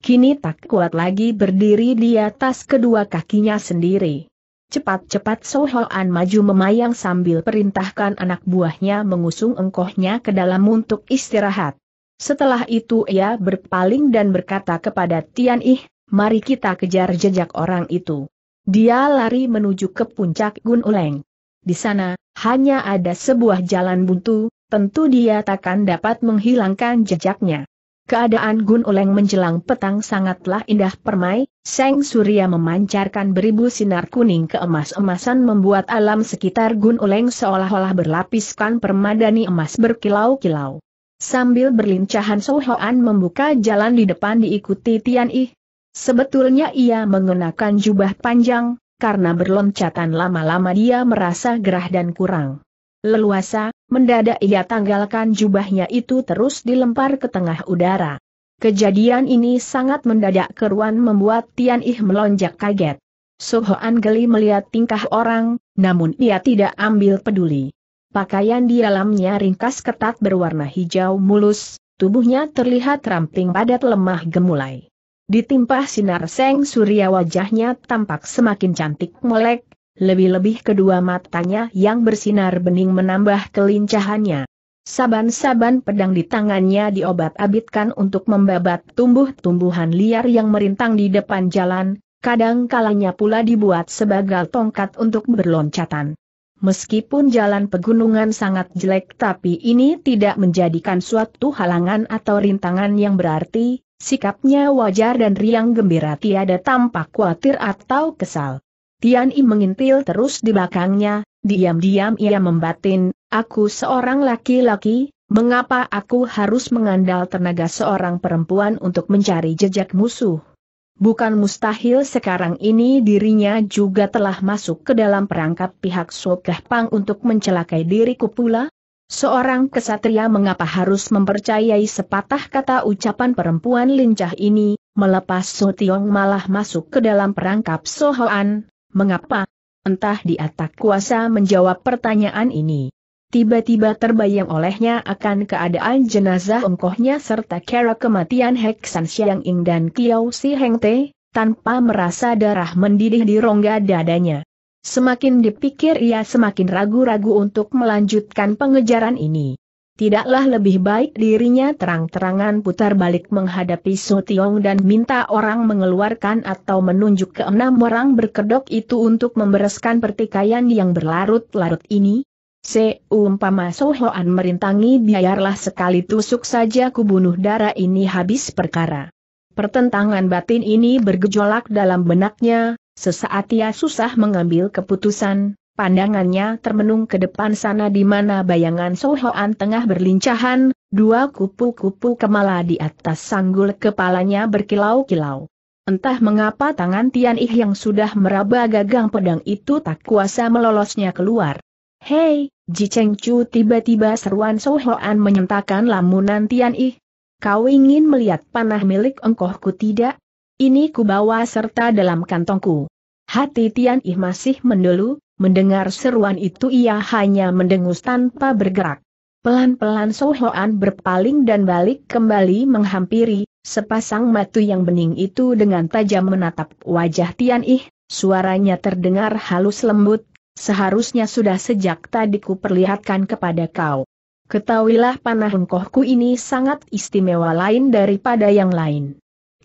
S1: kini tak kuat lagi berdiri di atas kedua kakinya sendiri. Cepat-cepat Sohoan maju memayang sambil perintahkan anak buahnya mengusung engkohnya ke dalam untuk istirahat. Setelah itu ia berpaling dan berkata kepada Tian Ih, mari kita kejar jejak orang itu. Dia lari menuju ke puncak Gun Uleng. Di sana, hanya ada sebuah jalan buntu, tentu dia takkan dapat menghilangkan jejaknya. Keadaan Gun Oleng menjelang petang sangatlah indah permai, Seng Surya memancarkan beribu sinar kuning keemas-emasan membuat alam sekitar Gun Oleng seolah-olah berlapiskan permadani emas berkilau-kilau. Sambil berlincahan Sohoan membuka jalan di depan diikuti Tian Ih. Sebetulnya ia mengenakan jubah panjang, karena berloncatan lama-lama dia merasa gerah dan kurang. Leluasa, mendadak ia tanggalkan jubahnya itu terus dilempar ke tengah udara. Kejadian ini sangat mendadak keruan membuat Tian Ih melonjak kaget. Sohoan geli melihat tingkah orang, namun ia tidak ambil peduli. Pakaian di dalamnya ringkas ketat berwarna hijau mulus, tubuhnya terlihat ramping padat lemah gemulai. Ditimpa sinar seng surya wajahnya tampak semakin cantik melek, lebih-lebih kedua matanya yang bersinar bening menambah kelincahannya. Saban-saban pedang di tangannya diobat-abitkan untuk membabat tumbuh-tumbuhan liar yang merintang di depan jalan, kadang kalanya pula dibuat sebagai tongkat untuk berloncatan. Meskipun jalan pegunungan sangat jelek tapi ini tidak menjadikan suatu halangan atau rintangan yang berarti, sikapnya wajar dan riang gembira tiada tampak khawatir atau kesal. Tian Yi mengintil terus di belakangnya, diam-diam ia membatin, aku seorang laki-laki, mengapa aku harus mengandalkan tenaga seorang perempuan untuk mencari jejak musuh? Bukan mustahil sekarang ini dirinya juga telah masuk ke dalam perangkap pihak Sogah Pang untuk mencelakai diriku pula? Seorang kesatria mengapa harus mempercayai sepatah kata ucapan perempuan lincah ini, melepas Sotiong malah masuk ke dalam perangkap Sohoan, Mengapa? Entah di atas kuasa menjawab pertanyaan ini. Tiba-tiba terbayang olehnya akan keadaan jenazah engkohnya serta kera kematian Heksan Siang Ing dan Tiao Si Heng Te, tanpa merasa darah mendidih di rongga dadanya. Semakin dipikir ia semakin ragu-ragu untuk melanjutkan pengejaran ini tidaklah lebih baik dirinya terang-terangan putar balik menghadapi So dan minta orang mengeluarkan atau menunjuk ke enam orang berkedok itu untuk membereskan pertikaian yang berlarut-larut ini? Seumpama Sohoan merintangi biarlah sekali tusuk saja kubunuh darah ini habis perkara. Pertentangan batin ini bergejolak dalam benaknya, sesaat ia susah mengambil keputusan, Pandangannya termenung ke depan sana di mana bayangan Sohoan tengah berlincahan, dua kupu-kupu kemala di atas sanggul kepalanya berkilau-kilau. Entah mengapa tangan Tian Ih yang sudah meraba gagang pedang itu tak kuasa melolosnya keluar. Hei, Ji Cheng Chu tiba-tiba seruan Sohoan menyentakkan lamunan Tian Ih. Kau ingin melihat panah milik engkohku tidak? Ini kubawa serta dalam kantongku. Hati Tian Ih masih mendulu. Mendengar seruan itu ia hanya mendengus tanpa bergerak. Pelan-pelan Sohoan berpaling dan balik kembali menghampiri, sepasang mata yang bening itu dengan tajam menatap wajah Tian Ih, suaranya terdengar halus lembut, seharusnya sudah sejak tadi ku perlihatkan kepada kau. Ketahuilah panah engkohku ini sangat istimewa lain daripada yang lain.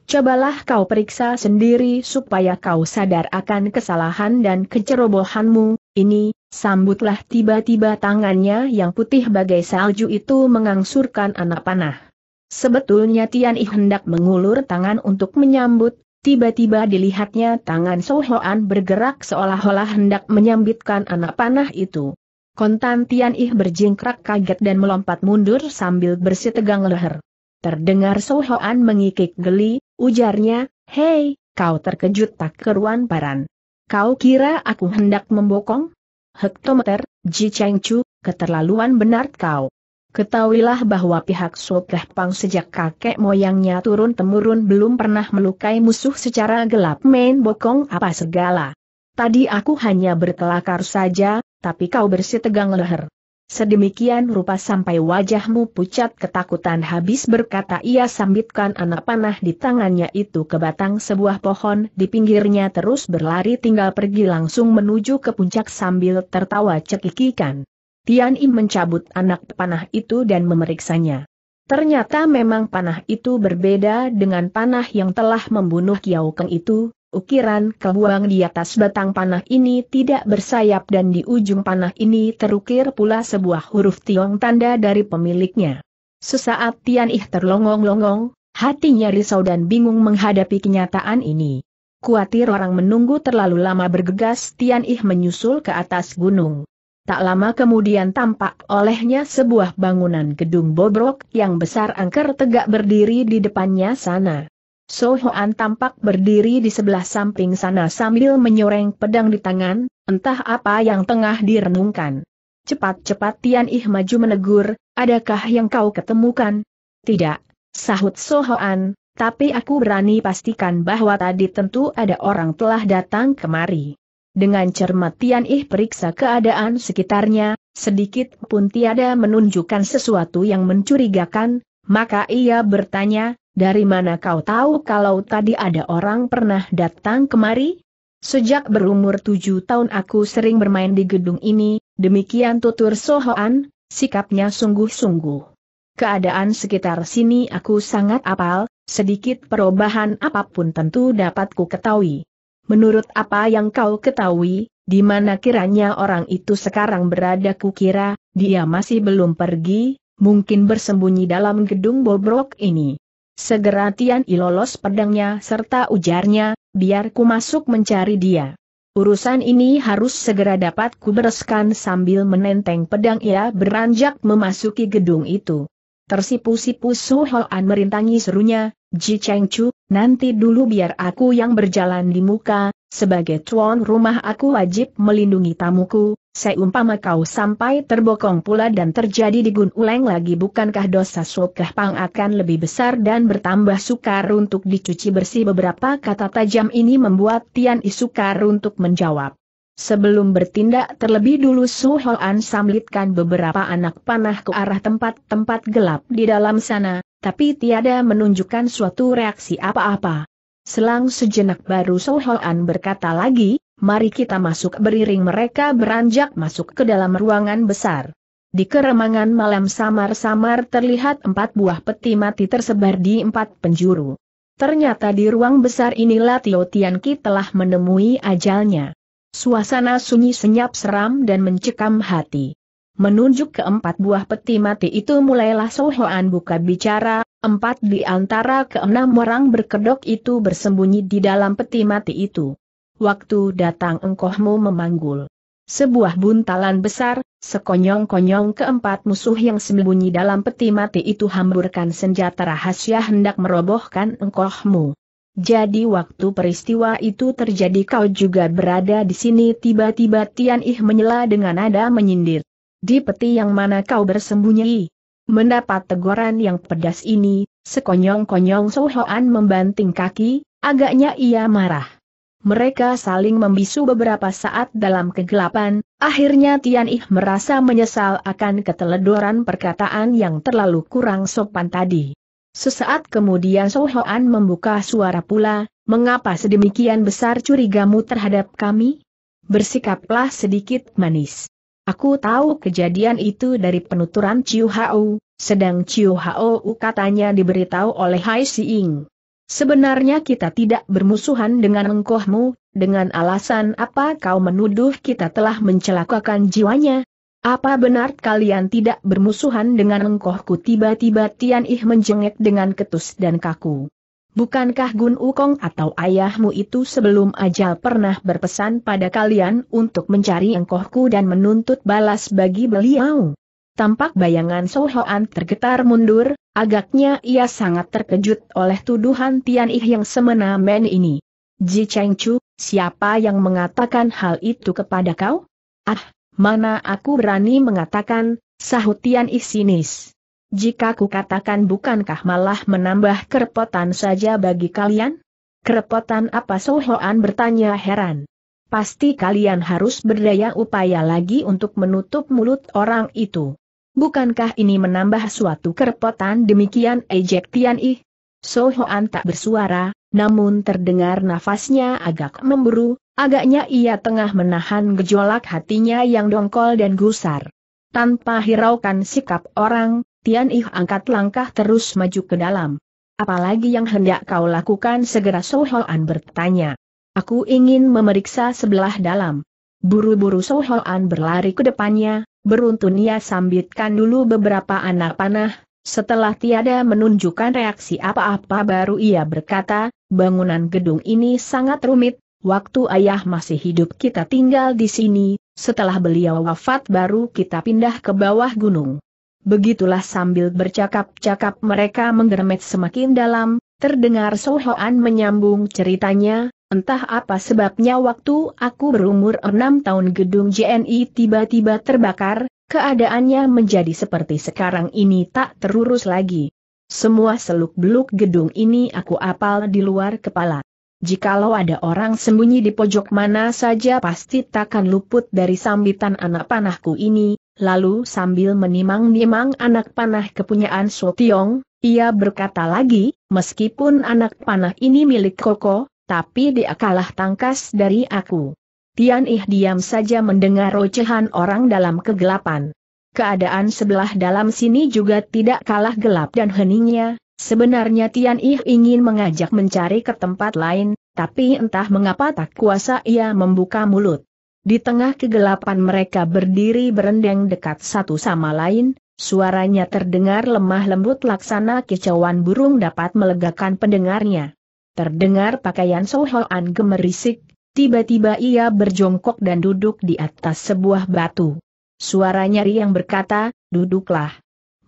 S1: Cobalah kau periksa sendiri supaya kau sadar akan kesalahan dan kecerobohanmu, ini, sambutlah tiba-tiba tangannya yang putih bagai salju itu mengangsurkan anak panah. Sebetulnya Tian I hendak mengulur tangan untuk menyambut, tiba-tiba dilihatnya tangan Sohoan bergerak seolah-olah hendak menyambitkan anak panah itu. Kontan Tian I berjingkrak kaget dan melompat mundur sambil tegang leher. Terdengar Sohoan mengikik geli, Ujarnya, hei, kau terkejut tak keruan paran. Kau kira aku hendak membokong? Hektometer, Ji Cheng Chu, keterlaluan benar kau. Ketahuilah bahwa pihak Sokeh Pang sejak kakek moyangnya turun-temurun belum pernah melukai musuh secara gelap main bokong apa segala. Tadi aku hanya berkelakar saja, tapi kau bersih tegang leher. Sedemikian rupa sampai wajahmu pucat ketakutan habis berkata ia sambitkan anak panah di tangannya itu ke batang sebuah pohon di pinggirnya terus berlari tinggal pergi langsung menuju ke puncak sambil tertawa cekikikan. Tian Im mencabut anak panah itu dan memeriksanya. Ternyata memang panah itu berbeda dengan panah yang telah membunuh Kiao Keng itu, ukiran kebuang di atas batang panah ini tidak bersayap dan di ujung panah ini terukir pula sebuah huruf tiong tanda dari pemiliknya. Sesaat Tian Ih terlongong-longong, hatinya risau dan bingung menghadapi kenyataan ini. Kuatir orang menunggu terlalu lama bergegas Tian Ih menyusul ke atas gunung. Tak lama kemudian tampak olehnya sebuah bangunan gedung bobrok yang besar angker tegak berdiri di depannya sana. Sohoan tampak berdiri di sebelah samping sana sambil menyoreng pedang di tangan, entah apa yang tengah direnungkan. Cepat-cepat Tian Ih maju menegur, adakah yang kau ketemukan? Tidak, sahut Sohoan. tapi aku berani pastikan bahwa tadi tentu ada orang telah datang kemari. Dengan cermat Tian Ih periksa keadaan sekitarnya, sedikit pun tiada menunjukkan sesuatu yang mencurigakan, maka ia bertanya, dari mana kau tahu kalau tadi ada orang pernah datang kemari? Sejak berumur tujuh tahun aku sering bermain di gedung ini, demikian tutur Sohoan, sikapnya sungguh-sungguh. Keadaan sekitar sini aku sangat apal, sedikit perubahan apapun tentu dapat ku ketahui. Menurut apa yang kau ketahui, di mana kiranya orang itu sekarang berada kukira, dia masih belum pergi, mungkin bersembunyi dalam gedung bobrok ini. Segera Tian I pedangnya serta ujarnya, biar ku masuk mencari dia. Urusan ini harus segera dapat bereskan sambil menenteng pedang ia beranjak memasuki gedung itu. Tersipu-sipu Su Hoan merintangi serunya, Ji Cheng Chu, nanti dulu biar aku yang berjalan di muka, sebagai tuan rumah aku wajib melindungi tamuku, Seumpama kau sampai terbokong pula dan terjadi digun ulang lagi bukankah dosa Sokeh Pang akan lebih besar dan bertambah sukar untuk dicuci bersih beberapa kata tajam ini membuat Tian sukar untuk menjawab. Sebelum bertindak terlebih dulu Su Hoan samlitkan beberapa anak panah ke arah tempat-tempat gelap di dalam sana, tapi tiada menunjukkan suatu reaksi apa-apa. Selang sejenak baru Su Hoan berkata lagi, mari kita masuk beriring mereka beranjak masuk ke dalam ruangan besar. Di keremangan malam samar-samar terlihat empat buah peti mati tersebar di empat penjuru. Ternyata di ruang besar inilah Tio Ki telah menemui ajalnya. Suasana sunyi senyap seram dan mencekam hati. Menunjuk ke empat buah peti mati itu mulailah Sohoan buka bicara, empat di antara keenam orang berkedok itu bersembunyi di dalam peti mati itu waktu datang engkohmu memanggul. Sebuah buntalan besar, sekonyong-konyong keempat musuh yang sembunyi dalam peti mati itu hamburkan senjata rahasia hendak merobohkan engkohmu. Jadi waktu peristiwa itu terjadi kau juga berada di sini tiba-tiba Tian Ih menyela dengan nada menyindir. Di peti yang mana kau bersembunyi? Mendapat teguran yang pedas ini, sekonyong-konyong Sohoan membanting kaki, agaknya ia marah. Mereka saling membisu beberapa saat dalam kegelapan, akhirnya Tian Ih merasa menyesal akan keteledoran perkataan yang terlalu kurang sopan tadi. Sesaat kemudian So Hoan membuka suara pula, mengapa sedemikian besar curigamu terhadap kami? Bersikaplah sedikit manis. Aku tahu kejadian itu dari penuturan Chiu Hao, sedang Chiu Hao katanya diberitahu oleh Hai Si Siing. Sebenarnya kita tidak bermusuhan dengan engkohmu, dengan alasan apa kau menuduh kita telah mencelakakan jiwanya? Apa benar kalian tidak bermusuhan dengan engkohku? Tiba-tiba Tian Ih menjengek dengan ketus dan kaku. Bukankah Gun Ukong atau ayahmu itu sebelum ajal pernah berpesan pada kalian untuk mencari engkohku dan menuntut balas bagi beliau? Tampak bayangan Sohoan tergetar mundur, agaknya ia sangat terkejut oleh tuduhan Tian Ih yang semena-men ini. Ji Cheng Chu, siapa yang mengatakan hal itu kepada kau? Ah, mana aku berani mengatakan, sahut Tian Ih sinis. Jika ku katakan bukankah malah menambah kerepotan saja bagi kalian? Kerepotan apa Sohoan bertanya heran. Pasti kalian harus berdaya upaya lagi untuk menutup mulut orang itu. Bukankah ini menambah suatu kerepotan demikian ejek Tian Ih? So Hoan tak bersuara, namun terdengar nafasnya agak memburu, agaknya ia tengah menahan gejolak hatinya yang dongkol dan gusar. Tanpa hiraukan sikap orang, Tian Ih angkat langkah terus maju ke dalam. Apalagi yang hendak kau lakukan segera So Hoan bertanya. Aku ingin memeriksa sebelah dalam. Buru-buru So Hoan berlari ke depannya, beruntun ia sambitkan dulu beberapa anak panah, setelah tiada menunjukkan reaksi apa-apa baru ia berkata, bangunan gedung ini sangat rumit, waktu ayah masih hidup kita tinggal di sini, setelah beliau wafat baru kita pindah ke bawah gunung. Begitulah sambil bercakap-cakap mereka menggermet semakin dalam, terdengar Sohoan menyambung ceritanya, Entah apa sebabnya waktu aku berumur enam tahun gedung JNI tiba-tiba terbakar, keadaannya menjadi seperti sekarang ini tak terurus lagi. Semua seluk-beluk gedung ini aku apal di luar kepala. Jikalau ada orang sembunyi di pojok mana saja pasti takkan luput dari sambitan anak panahku ini, lalu sambil menimang-nimang anak panah kepunyaan Sotiong, ia berkata lagi, meskipun anak panah ini milik Koko, tapi dia kalah tangkas dari aku. Tian Ih diam saja mendengar ocehan orang dalam kegelapan. Keadaan sebelah dalam sini juga tidak kalah gelap dan heningnya, sebenarnya Tian Ih ingin mengajak mencari ke tempat lain, tapi entah mengapa tak kuasa ia membuka mulut. Di tengah kegelapan mereka berdiri berendeng dekat satu sama lain, suaranya terdengar lemah lembut laksana kicauan burung dapat melegakan pendengarnya. Terdengar pakaian Sohoan gemerisik, tiba-tiba ia berjongkok dan duduk di atas sebuah batu. Suara nyari yang berkata, duduklah.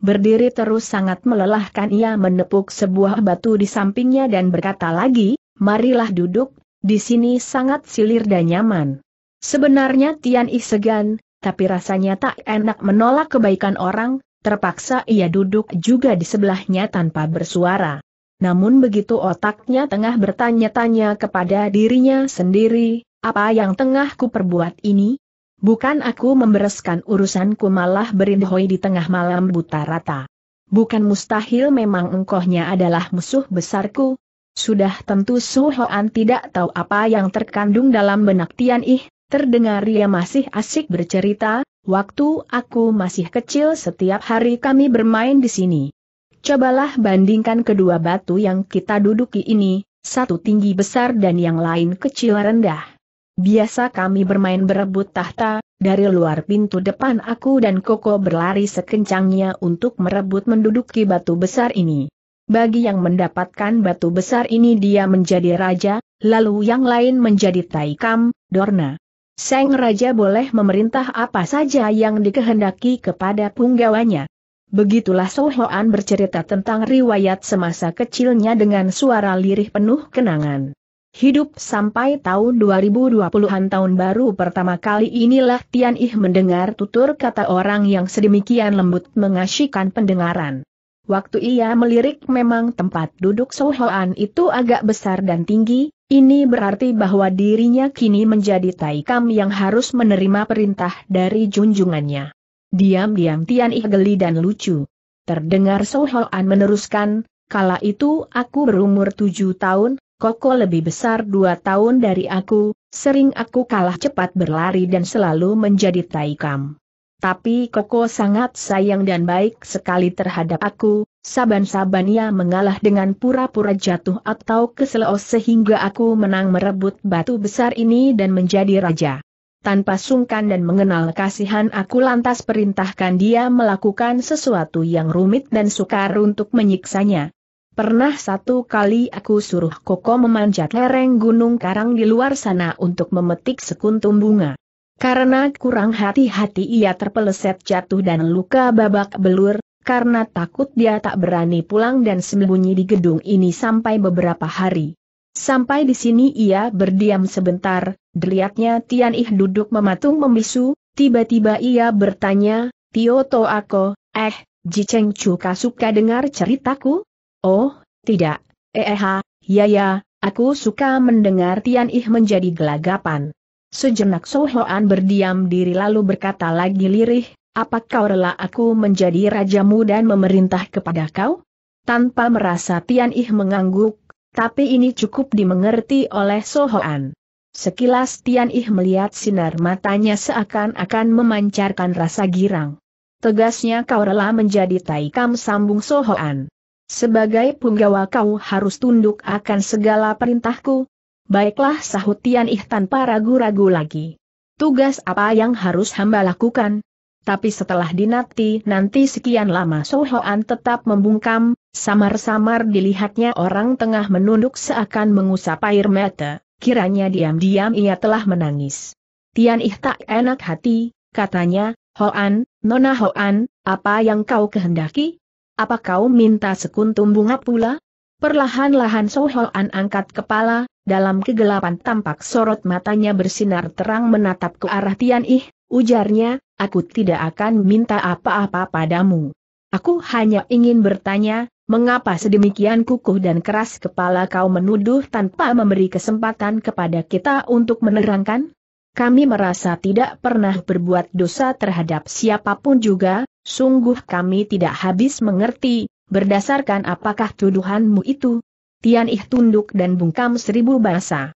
S1: Berdiri terus sangat melelahkan ia menepuk sebuah batu di sampingnya dan berkata lagi, marilah duduk, di sini sangat silir dan nyaman. Sebenarnya Tian Ih segan, tapi rasanya tak enak menolak kebaikan orang, terpaksa ia duduk juga di sebelahnya tanpa bersuara. Namun begitu otaknya tengah bertanya-tanya kepada dirinya sendiri, apa yang tengah ku perbuat ini? Bukan aku membereskan urusanku malah berindhoi di tengah malam buta rata. Bukan mustahil memang engkohnya adalah musuh besarku. Sudah tentu Suhoan tidak tahu apa yang terkandung dalam benak Tian Ih, Terdengar ia masih asik bercerita, waktu aku masih kecil setiap hari kami bermain di sini. Cobalah bandingkan kedua batu yang kita duduki ini, satu tinggi besar dan yang lain kecil rendah. Biasa kami bermain berebut tahta, dari luar pintu depan aku dan Koko berlari sekencangnya untuk merebut menduduki batu besar ini. Bagi yang mendapatkan batu besar ini dia menjadi raja, lalu yang lain menjadi Taikam, Dorna. Sang Raja boleh memerintah apa saja yang dikehendaki kepada punggawanya. Begitulah Sohoan bercerita tentang riwayat semasa kecilnya dengan suara lirih penuh kenangan. Hidup sampai tahun 2020-an tahun baru pertama kali inilah Tian Ih mendengar tutur kata orang yang sedemikian lembut mengasyikan pendengaran. Waktu ia melirik memang tempat duduk Sohoan itu agak besar dan tinggi, ini berarti bahwa dirinya kini menjadi Taikam yang harus menerima perintah dari junjungannya. Diam-diam Tian Ih geli dan lucu. Terdengar Sohoan meneruskan, kala itu aku berumur tujuh tahun, Koko lebih besar dua tahun dari aku, sering aku kalah cepat berlari dan selalu menjadi taikam. Tapi Koko sangat sayang dan baik sekali terhadap aku, saban-saban ia mengalah dengan pura-pura jatuh atau keselos sehingga aku menang merebut batu besar ini dan menjadi raja tanpa sungkan dan mengenal kasihan aku lantas perintahkan dia melakukan sesuatu yang rumit dan sukar untuk menyiksanya. Pernah satu kali aku suruh Koko memanjat lereng gunung karang di luar sana untuk memetik sekuntum bunga. Karena kurang hati-hati ia terpeleset jatuh dan luka babak belur, karena takut dia tak berani pulang dan sembunyi di gedung ini sampai beberapa hari. Sampai di sini ia berdiam sebentar, dilihatnya Tian Ih duduk mematung membisu, tiba-tiba ia bertanya, Tio To Ako, eh, Ji Cheng Chu suka dengar ceritaku? Oh, tidak, eh, eh ya ya, aku suka mendengar Tian Ih menjadi gelagapan. Sejenak Sohoan berdiam diri lalu berkata lagi lirih, apa kau rela aku menjadi rajamu dan memerintah kepada kau? Tanpa merasa Tian Ih mengangguk, tapi ini cukup dimengerti oleh Sohoan. Sekilas Tian Ih melihat sinar matanya seakan-akan memancarkan rasa girang. Tegasnya kau rela menjadi taikam sambung Sohoan. Sebagai punggawa kau harus tunduk akan segala perintahku. Baiklah sahut Tian Ih tanpa ragu-ragu lagi. Tugas apa yang harus hamba lakukan? Tapi setelah dinati, nanti sekian lama Sohoan tetap membungkam, samar-samar dilihatnya orang tengah menunduk seakan mengusap air mata, kiranya diam-diam ia telah menangis. Tian Ih tak enak hati, katanya, Hoan, Nona Hoan, apa yang kau kehendaki? Apa kau minta sekuntum bunga pula? Perlahan-lahan Sohoan angkat kepala, dalam kegelapan tampak sorot matanya bersinar terang menatap ke arah Tian Ih, ujarnya, aku tidak akan minta apa-apa padamu. Aku hanya ingin bertanya, mengapa sedemikian kukuh dan keras kepala kau menuduh tanpa memberi kesempatan kepada kita untuk menerangkan? Kami merasa tidak pernah berbuat dosa terhadap siapapun juga, sungguh kami tidak habis mengerti, berdasarkan apakah tuduhanmu itu? Tian Ih tunduk dan bungkam seribu bahasa.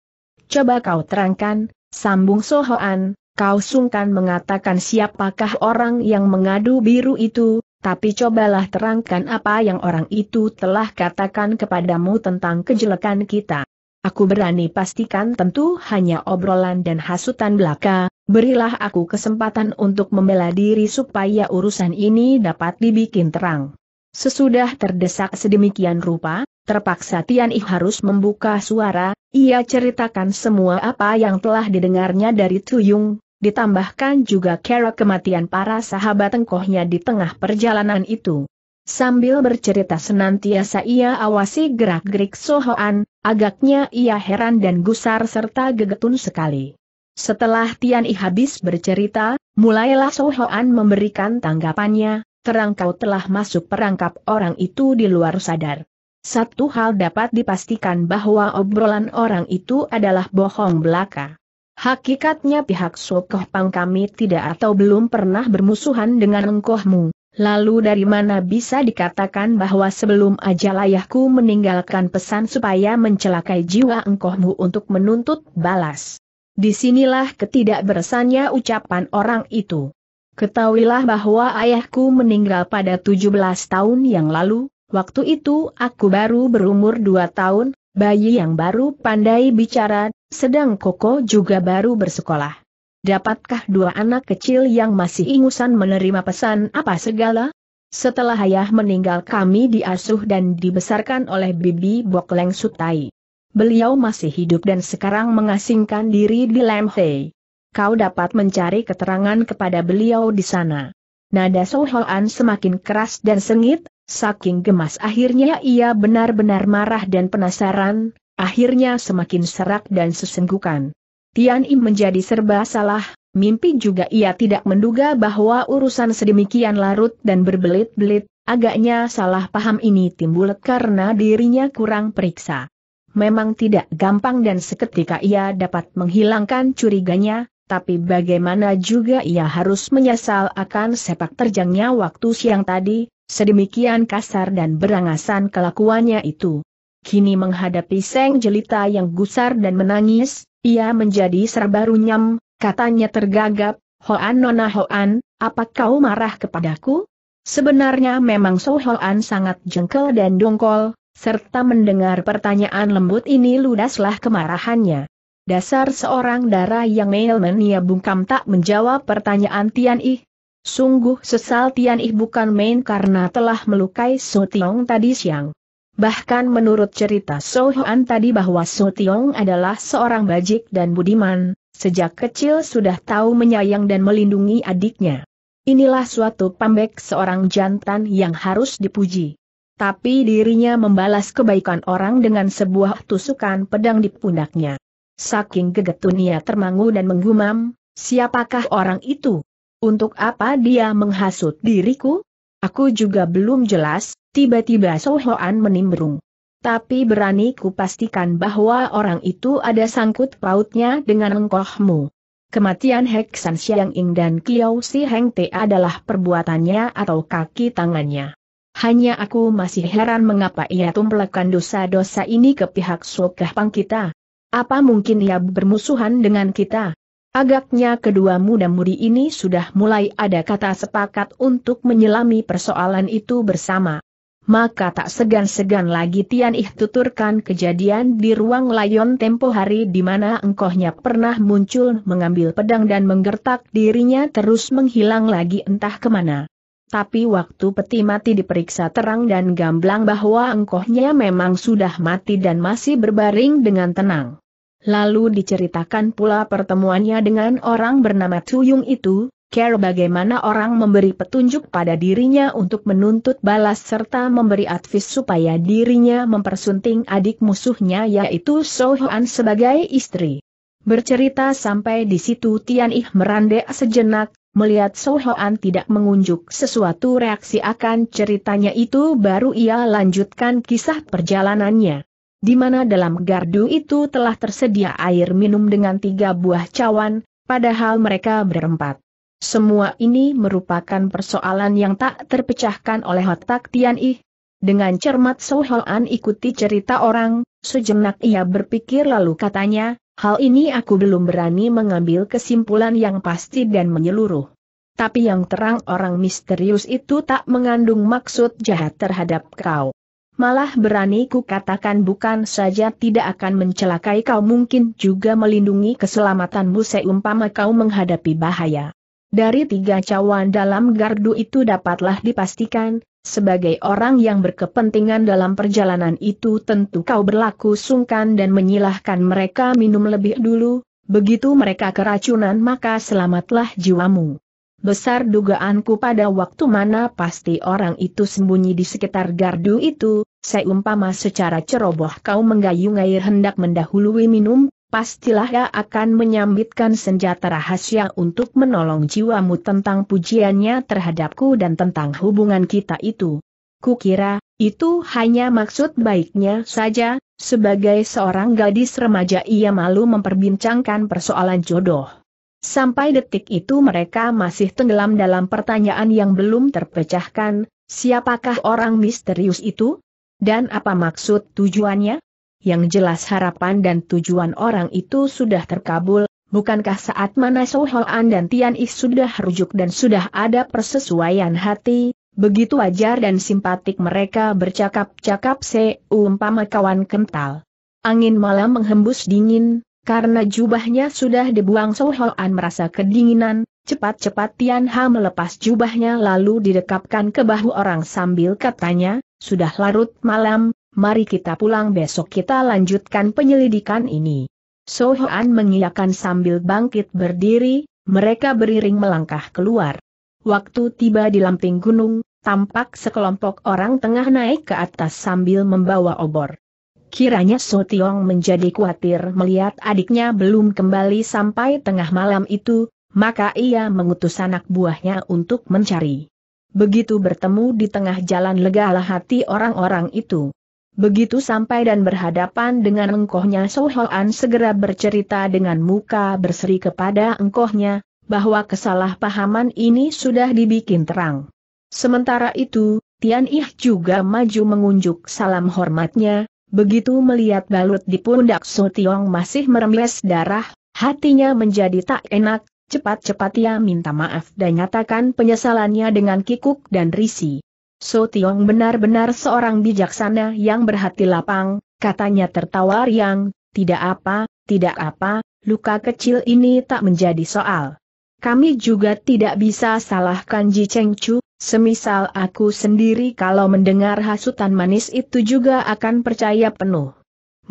S1: Coba kau terangkan, sambung Sohoan, Kau sungkan mengatakan siapakah orang yang mengadu biru itu, tapi cobalah terangkan apa yang orang itu telah katakan kepadamu tentang kejelekan kita. Aku berani pastikan tentu hanya obrolan dan hasutan belaka, berilah aku kesempatan untuk membela diri supaya urusan ini dapat dibikin terang. Sesudah terdesak sedemikian rupa, terpaksa Tian Ih harus membuka suara, ia ceritakan semua apa yang telah didengarnya dari Tuyung, ditambahkan juga kera kematian para sahabat tengkohnya di tengah perjalanan itu. Sambil bercerita senantiasa ia awasi gerak-gerik Sohoan, agaknya ia heran dan gusar serta gegetun sekali. Setelah Tian I habis bercerita, mulailah Sohoan memberikan tanggapannya, terang kau telah masuk perangkap orang itu di luar sadar. Satu hal dapat dipastikan bahwa obrolan orang itu adalah bohong belaka. Hakikatnya pihak Pang kami tidak atau belum pernah bermusuhan dengan engkohmu. Lalu dari mana bisa dikatakan bahwa sebelum ajal ayahku meninggalkan pesan supaya mencelakai jiwa engkohmu untuk menuntut balas. Disinilah ketidakberesannya ucapan orang itu. Ketahuilah bahwa ayahku meninggal pada 17 tahun yang lalu, waktu itu aku baru berumur 2 tahun, Bayi yang baru pandai bicara, sedang Koko juga baru bersekolah. Dapatkah dua anak kecil yang masih ingusan menerima pesan apa segala? Setelah ayah meninggal kami diasuh dan dibesarkan oleh Bibi Bokleng Sutai. Beliau masih hidup dan sekarang mengasingkan diri di Lemhei. Kau dapat mencari keterangan kepada beliau di sana. Nada Sohoan semakin keras dan sengit, Saking gemas akhirnya ia benar-benar marah dan penasaran, akhirnya semakin serak dan sesenggukan. Tian Im menjadi serba salah, mimpi juga ia tidak menduga bahwa urusan sedemikian larut dan berbelit-belit, agaknya salah paham ini timbul karena dirinya kurang periksa. Memang tidak gampang dan seketika ia dapat menghilangkan curiganya, tapi bagaimana juga ia harus menyesal akan sepak terjangnya waktu siang tadi, Sedemikian kasar dan berangasan kelakuannya itu. Kini menghadapi Seng Jelita yang gusar dan menangis, ia menjadi serba runyam, katanya tergagap, Hoan Nona Hoan, apa kau marah kepadaku? Sebenarnya memang So Hoan sangat jengkel dan dongkol, serta mendengar pertanyaan lembut ini ludaslah kemarahannya. Dasar seorang darah yang mail menia bungkam tak menjawab pertanyaan Tian Ih, Sungguh sesal Tian Ih bukan main karena telah melukai So Tiong tadi siang. Bahkan menurut cerita So Hoan tadi bahwa So Tiong adalah seorang bajik dan budiman, sejak kecil sudah tahu menyayang dan melindungi adiknya. Inilah suatu pambek seorang jantan yang harus dipuji. Tapi dirinya membalas kebaikan orang dengan sebuah tusukan pedang di pundaknya. Saking gegetunia termangu dan menggumam, siapakah orang itu? Untuk apa dia menghasut diriku? Aku juga belum jelas, tiba-tiba Sohoan menimbrung. Tapi berani ku pastikan bahwa orang itu ada sangkut pautnya dengan engkohmu. Kematian Heksan Siang Ing dan Kiao Si Heng Te adalah perbuatannya atau kaki tangannya. Hanya aku masih heran mengapa ia tumpelkan dosa-dosa ini ke pihak Sokah Pang kita. Apa mungkin ia bermusuhan dengan kita? Agaknya kedua muda-mudi ini sudah mulai ada kata sepakat untuk menyelami persoalan itu bersama. Maka tak segan-segan lagi Tian Ih tuturkan kejadian di ruang layon tempo hari di mana engkohnya pernah muncul mengambil pedang dan menggertak dirinya terus menghilang lagi entah kemana. Tapi waktu peti mati diperiksa terang dan gamblang bahwa engkohnya memang sudah mati dan masih berbaring dengan tenang. Lalu diceritakan pula pertemuannya dengan orang bernama Tuyung itu, care bagaimana orang memberi petunjuk pada dirinya untuk menuntut balas serta memberi advis supaya dirinya mempersunting adik musuhnya yaitu Sohoan sebagai istri. Bercerita sampai di situ Tian Ih merandek sejenak, melihat Sohoan tidak mengunjuk sesuatu reaksi akan ceritanya itu baru ia lanjutkan kisah perjalanannya di mana dalam gardu itu telah tersedia air minum dengan tiga buah cawan, padahal mereka berempat. Semua ini merupakan persoalan yang tak terpecahkan oleh otak Tian Ih. Dengan cermat Sohoan ikuti cerita orang, sejenak ia berpikir lalu katanya, hal ini aku belum berani mengambil kesimpulan yang pasti dan menyeluruh. Tapi yang terang orang misterius itu tak mengandung maksud jahat terhadap kau malah berani ku katakan bukan saja tidak akan mencelakai kau mungkin juga melindungi keselamatanmu seumpama kau menghadapi bahaya. Dari tiga cawan dalam gardu itu dapatlah dipastikan, sebagai orang yang berkepentingan dalam perjalanan itu tentu kau berlaku sungkan dan menyilahkan mereka minum lebih dulu, begitu mereka keracunan maka selamatlah jiwamu. Besar dugaanku pada waktu mana pasti orang itu sembunyi di sekitar gardu itu, seumpama secara ceroboh kau menggayung air hendak mendahului minum, pastilah ia akan menyambitkan senjata rahasia untuk menolong jiwamu tentang pujiannya terhadapku dan tentang hubungan kita itu. Kukira, itu hanya maksud baiknya saja, sebagai seorang gadis remaja ia malu memperbincangkan persoalan jodoh. Sampai detik itu mereka masih tenggelam dalam pertanyaan yang belum terpecahkan, siapakah orang misterius itu? Dan apa maksud tujuannya? Yang jelas harapan dan tujuan orang itu sudah terkabul, bukankah saat mana Sohoan dan Tian Is sudah rujuk dan sudah ada persesuaian hati, Begitu wajar dan simpatik mereka bercakap-cakap seumpama kawan kental. Angin malam menghembus dingin, karena jubahnya sudah dibuang Sohoan merasa kedinginan, cepat-cepat Tian Ha melepas jubahnya lalu didekapkan ke bahu orang sambil katanya, sudah larut malam, mari kita pulang besok kita lanjutkan penyelidikan ini. Sohoan mengiyakan sambil bangkit berdiri, mereka beriring melangkah keluar. Waktu tiba di lamping gunung, tampak sekelompok orang tengah naik ke atas sambil membawa obor. Kiranya So Tiong menjadi khawatir melihat adiknya belum kembali sampai tengah malam itu, maka ia mengutus anak buahnya untuk mencari. Begitu bertemu di tengah jalan legalah hati orang-orang itu. Begitu sampai dan berhadapan dengan engkohnya Sohoan segera bercerita dengan muka berseri kepada engkohnya, bahwa kesalahpahaman ini sudah dibikin terang. Sementara itu, Tian Ih juga maju mengunjuk salam hormatnya, Begitu melihat balut di pundak Sutiong masih merembes darah, hatinya menjadi tak enak, cepat-cepat ia minta maaf dan nyatakan penyesalannya dengan kikuk dan risi. Sotiong benar-benar seorang bijaksana yang berhati lapang, katanya tertawa riang, tidak apa, tidak apa, luka kecil ini tak menjadi soal. Kami juga tidak bisa salahkan Ji Cheng Chu, Semisal aku sendiri kalau mendengar hasutan manis itu juga akan percaya penuh.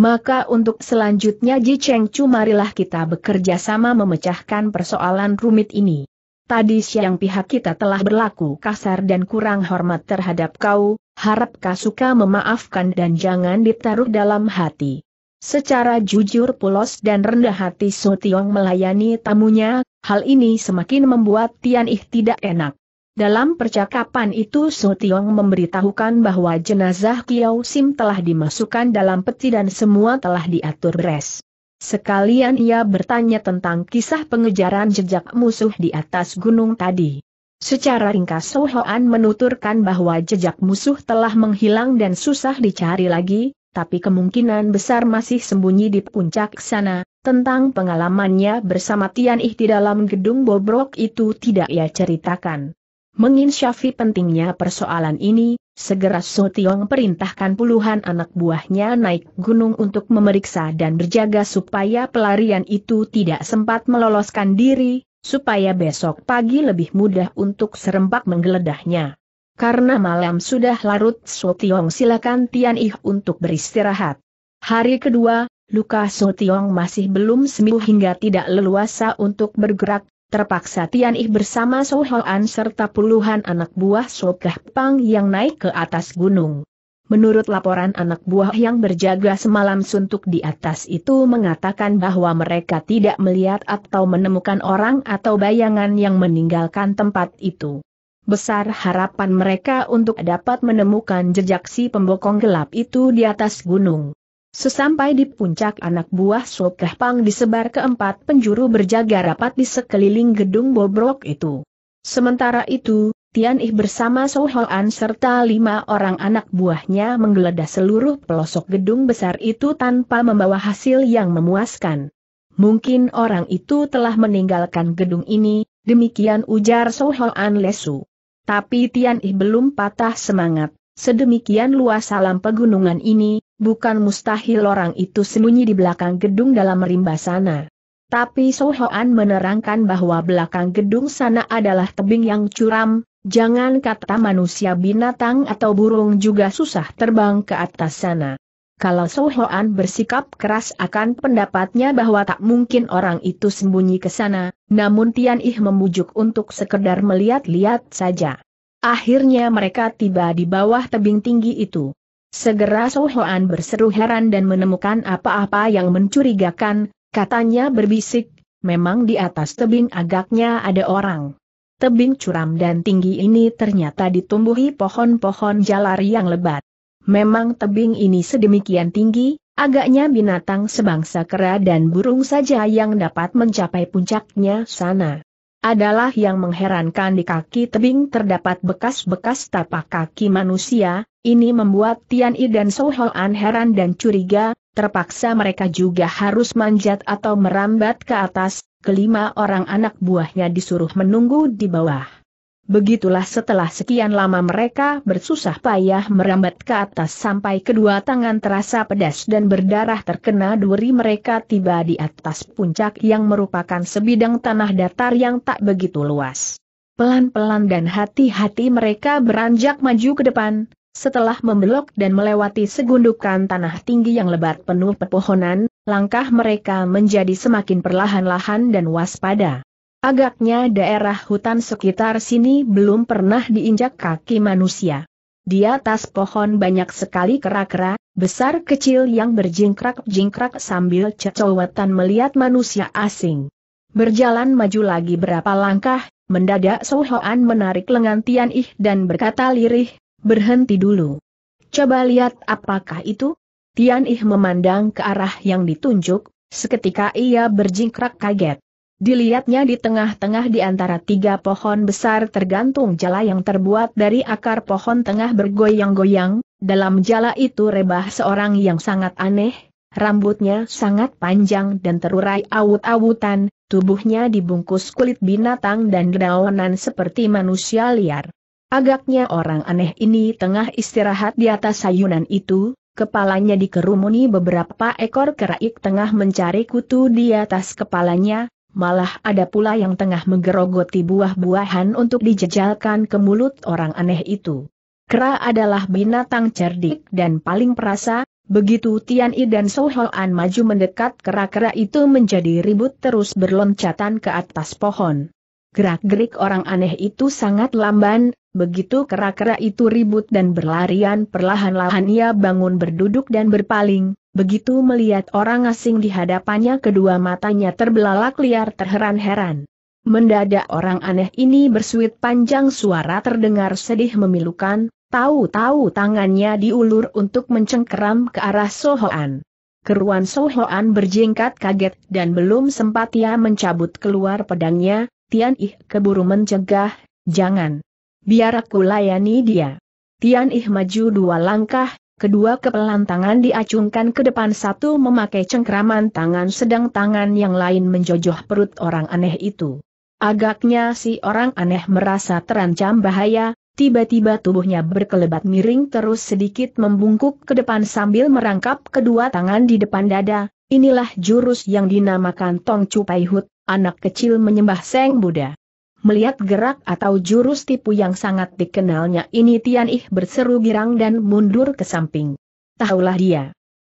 S1: Maka untuk selanjutnya Ji Cheng Chu marilah kita bekerja sama memecahkan persoalan rumit ini. Tadi siang pihak kita telah berlaku kasar dan kurang hormat terhadap kau, harap kau suka memaafkan dan jangan ditaruh dalam hati. Secara jujur pulos dan rendah hati So Tiong melayani tamunya, hal ini semakin membuat Tian Ih tidak enak. Dalam percakapan itu So Tiong memberitahukan bahwa jenazah Kiao Sim telah dimasukkan dalam peti dan semua telah diatur beres. Sekalian ia bertanya tentang kisah pengejaran jejak musuh di atas gunung tadi. Secara ringkas So Hoan menuturkan bahwa jejak musuh telah menghilang dan susah dicari lagi, tapi kemungkinan besar masih sembunyi di puncak sana, tentang pengalamannya bersama Tian Ih di dalam gedung bobrok itu tidak ia ceritakan. Menginsyafi pentingnya persoalan ini, segera So Tiong perintahkan puluhan anak buahnya naik gunung untuk memeriksa dan berjaga supaya pelarian itu tidak sempat meloloskan diri, supaya besok pagi lebih mudah untuk serempak menggeledahnya. Karena malam sudah larut So Tiong silakan Tian Ih untuk beristirahat. Hari kedua, luka So Tiong masih belum sembuh hingga tidak leluasa untuk bergerak, Terpaksa Tian Ih bersama So Hoan serta puluhan anak buah So Kah Pang yang naik ke atas gunung. Menurut laporan anak buah yang berjaga semalam suntuk di atas itu mengatakan bahwa mereka tidak melihat atau menemukan orang atau bayangan yang meninggalkan tempat itu. Besar harapan mereka untuk dapat menemukan jejak si pembokong gelap itu di atas gunung. Sesampai di puncak anak buah Sokeh Pang disebar ke empat penjuru berjaga rapat di sekeliling gedung bobrok itu. Sementara itu, Tian Ih bersama Hoan serta lima orang anak buahnya menggeledah seluruh pelosok gedung besar itu tanpa membawa hasil yang memuaskan. Mungkin orang itu telah meninggalkan gedung ini, demikian ujar Hoan Lesu. Tapi Tian Ih belum patah semangat. Sedemikian luas alam pegunungan ini, bukan mustahil orang itu sembunyi di belakang gedung dalam rimba sana. Tapi Sohoan menerangkan bahwa belakang gedung sana adalah tebing yang curam, jangan kata manusia binatang atau burung juga susah terbang ke atas sana. Kalau Sohoan bersikap keras akan pendapatnya bahwa tak mungkin orang itu sembunyi ke sana, namun Tian Ih membujuk untuk sekedar melihat-lihat saja. Akhirnya mereka tiba di bawah tebing tinggi itu. Segera Sohoan berseru heran dan menemukan apa-apa yang mencurigakan, katanya berbisik, memang di atas tebing agaknya ada orang. Tebing curam dan tinggi ini ternyata ditumbuhi pohon-pohon jalar yang lebat. Memang tebing ini sedemikian tinggi, agaknya binatang sebangsa kera dan burung saja yang dapat mencapai puncaknya sana adalah yang mengherankan di kaki tebing terdapat bekas-bekas tapak kaki manusia, ini membuat Tian I dan Sou Hoan heran dan curiga, terpaksa mereka juga harus manjat atau merambat ke atas, kelima orang anak buahnya disuruh menunggu di bawah. Begitulah setelah sekian lama mereka bersusah payah merambat ke atas sampai kedua tangan terasa pedas dan berdarah terkena duri mereka tiba di atas puncak yang merupakan sebidang tanah datar yang tak begitu luas. Pelan-pelan dan hati-hati mereka beranjak maju ke depan, setelah membelok dan melewati segundukan tanah tinggi yang lebat penuh pepohonan, langkah mereka menjadi semakin perlahan-lahan dan waspada. Agaknya daerah hutan sekitar sini belum pernah diinjak kaki manusia. Di atas pohon banyak sekali kera-kera, besar kecil yang berjingkrak-jingkrak sambil cecowetan melihat manusia asing. Berjalan maju lagi berapa langkah, mendadak Sohoan menarik lengan Tian Ih dan berkata lirih, berhenti dulu. Coba lihat apakah itu? Tian Ih memandang ke arah yang ditunjuk, seketika ia berjingkrak kaget. Dilihatnya di tengah-tengah di antara tiga pohon besar tergantung jala yang terbuat dari akar pohon tengah bergoyang-goyang, dalam jala itu rebah seorang yang sangat aneh, rambutnya sangat panjang dan terurai awut-awutan, tubuhnya dibungkus kulit binatang dan daunan seperti manusia liar. Agaknya orang aneh ini tengah istirahat di atas sayunan itu, kepalanya dikerumuni beberapa ekor keraik tengah mencari kutu di atas kepalanya, Malah ada pula yang tengah menggerogoti buah-buahan untuk dijejalkan ke mulut orang aneh itu. Kera adalah binatang cerdik dan paling perasa, begitu Tian I dan Sohoan maju mendekat kera-kera itu menjadi ribut terus berloncatan ke atas pohon. Gerak-gerik orang aneh itu sangat lamban, begitu kera-kera itu ribut dan berlarian perlahan-lahan ia bangun berduduk dan berpaling, Begitu melihat orang asing di hadapannya kedua matanya terbelalak liar terheran-heran. Mendadak orang aneh ini bersuit panjang suara terdengar sedih memilukan, tahu-tahu tangannya diulur untuk mencengkeram ke arah Sohoan. Keruan Sohoan berjingkat kaget dan belum sempat ia mencabut keluar pedangnya, Tian Ih keburu mencegah, jangan. Biar aku layani dia. Tian Ih maju dua langkah, kedua kepelan tangan diacungkan ke depan satu memakai cengkraman tangan sedang tangan yang lain menjojoh perut orang aneh itu. Agaknya si orang aneh merasa terancam bahaya, tiba-tiba tubuhnya berkelebat miring terus sedikit membungkuk ke depan sambil merangkap kedua tangan di depan dada, inilah jurus yang dinamakan Tong Chupai Hut, anak kecil menyembah Seng Buddha. Melihat gerak atau jurus tipu yang sangat dikenalnya ini Tian Ih berseru girang dan mundur ke samping. Tahulah dia.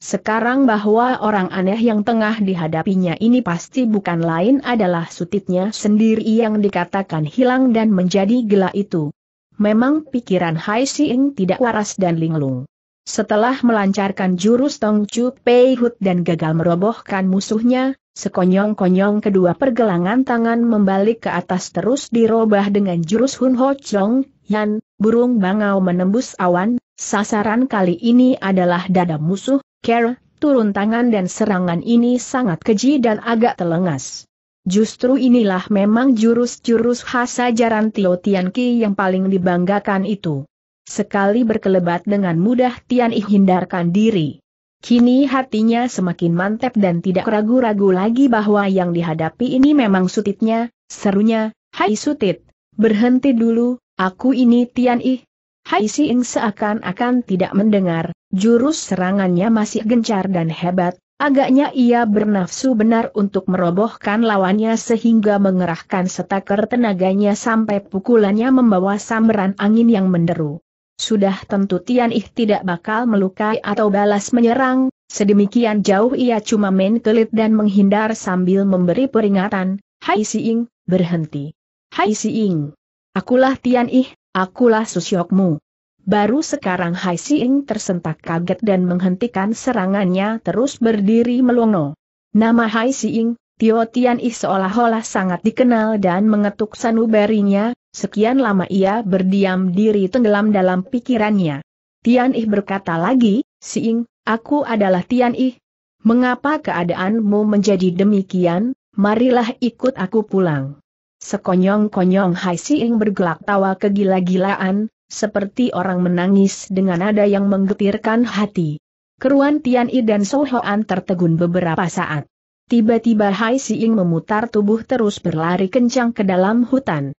S1: Sekarang bahwa orang aneh yang tengah dihadapinya ini pasti bukan lain adalah sutitnya sendiri yang dikatakan hilang dan menjadi gila itu. Memang pikiran Hai Siing tidak waras dan linglung. Setelah melancarkan jurus Tong Chu Pei Hut dan gagal merobohkan musuhnya, Sekonyong-konyong kedua pergelangan tangan membalik ke atas terus dirobah dengan jurus Hun Ho Chong, Yan, burung bangau menembus awan, sasaran kali ini adalah dada musuh, Care, turun tangan dan serangan ini sangat keji dan agak telengas. Justru inilah memang jurus-jurus khas ajaran Tio Ki yang paling dibanggakan itu. Sekali berkelebat dengan mudah Tian I hindarkan diri. Kini hatinya semakin mantep dan tidak ragu-ragu lagi bahwa yang dihadapi ini memang sutitnya, serunya, Hai sutit, berhenti dulu, aku ini Tian Ih. Hai Siing seakan-akan tidak mendengar, jurus serangannya masih gencar dan hebat, agaknya ia bernafsu benar untuk merobohkan lawannya sehingga mengerahkan setaker tenaganya sampai pukulannya membawa samberan angin yang menderu sudah tentu Tian Ih tidak bakal melukai atau balas menyerang, sedemikian jauh ia cuma main kelit dan menghindar sambil memberi peringatan, Hai Si Siing, berhenti. Hai Si Siing. Akulah Tian Ih, akulah susyokmu. Baru sekarang Hai Si Siing tersentak kaget dan menghentikan serangannya terus berdiri melongo. Nama Hai Siing, Tio Tian Ih seolah-olah sangat dikenal dan mengetuk sanubarinya, Sekian lama ia berdiam diri tenggelam dalam pikirannya. Tian Ih berkata lagi, Siing, aku adalah Tian Ih. Mengapa keadaanmu menjadi demikian? Marilah ikut aku pulang. Sekonyong-konyong Hai Siing bergelak tawa kegila-gilaan, seperti orang menangis dengan nada yang menggetirkan hati. Keruan Tian Ih dan Sohoan tertegun beberapa saat. Tiba-tiba Hai Siing memutar tubuh terus berlari kencang ke dalam hutan.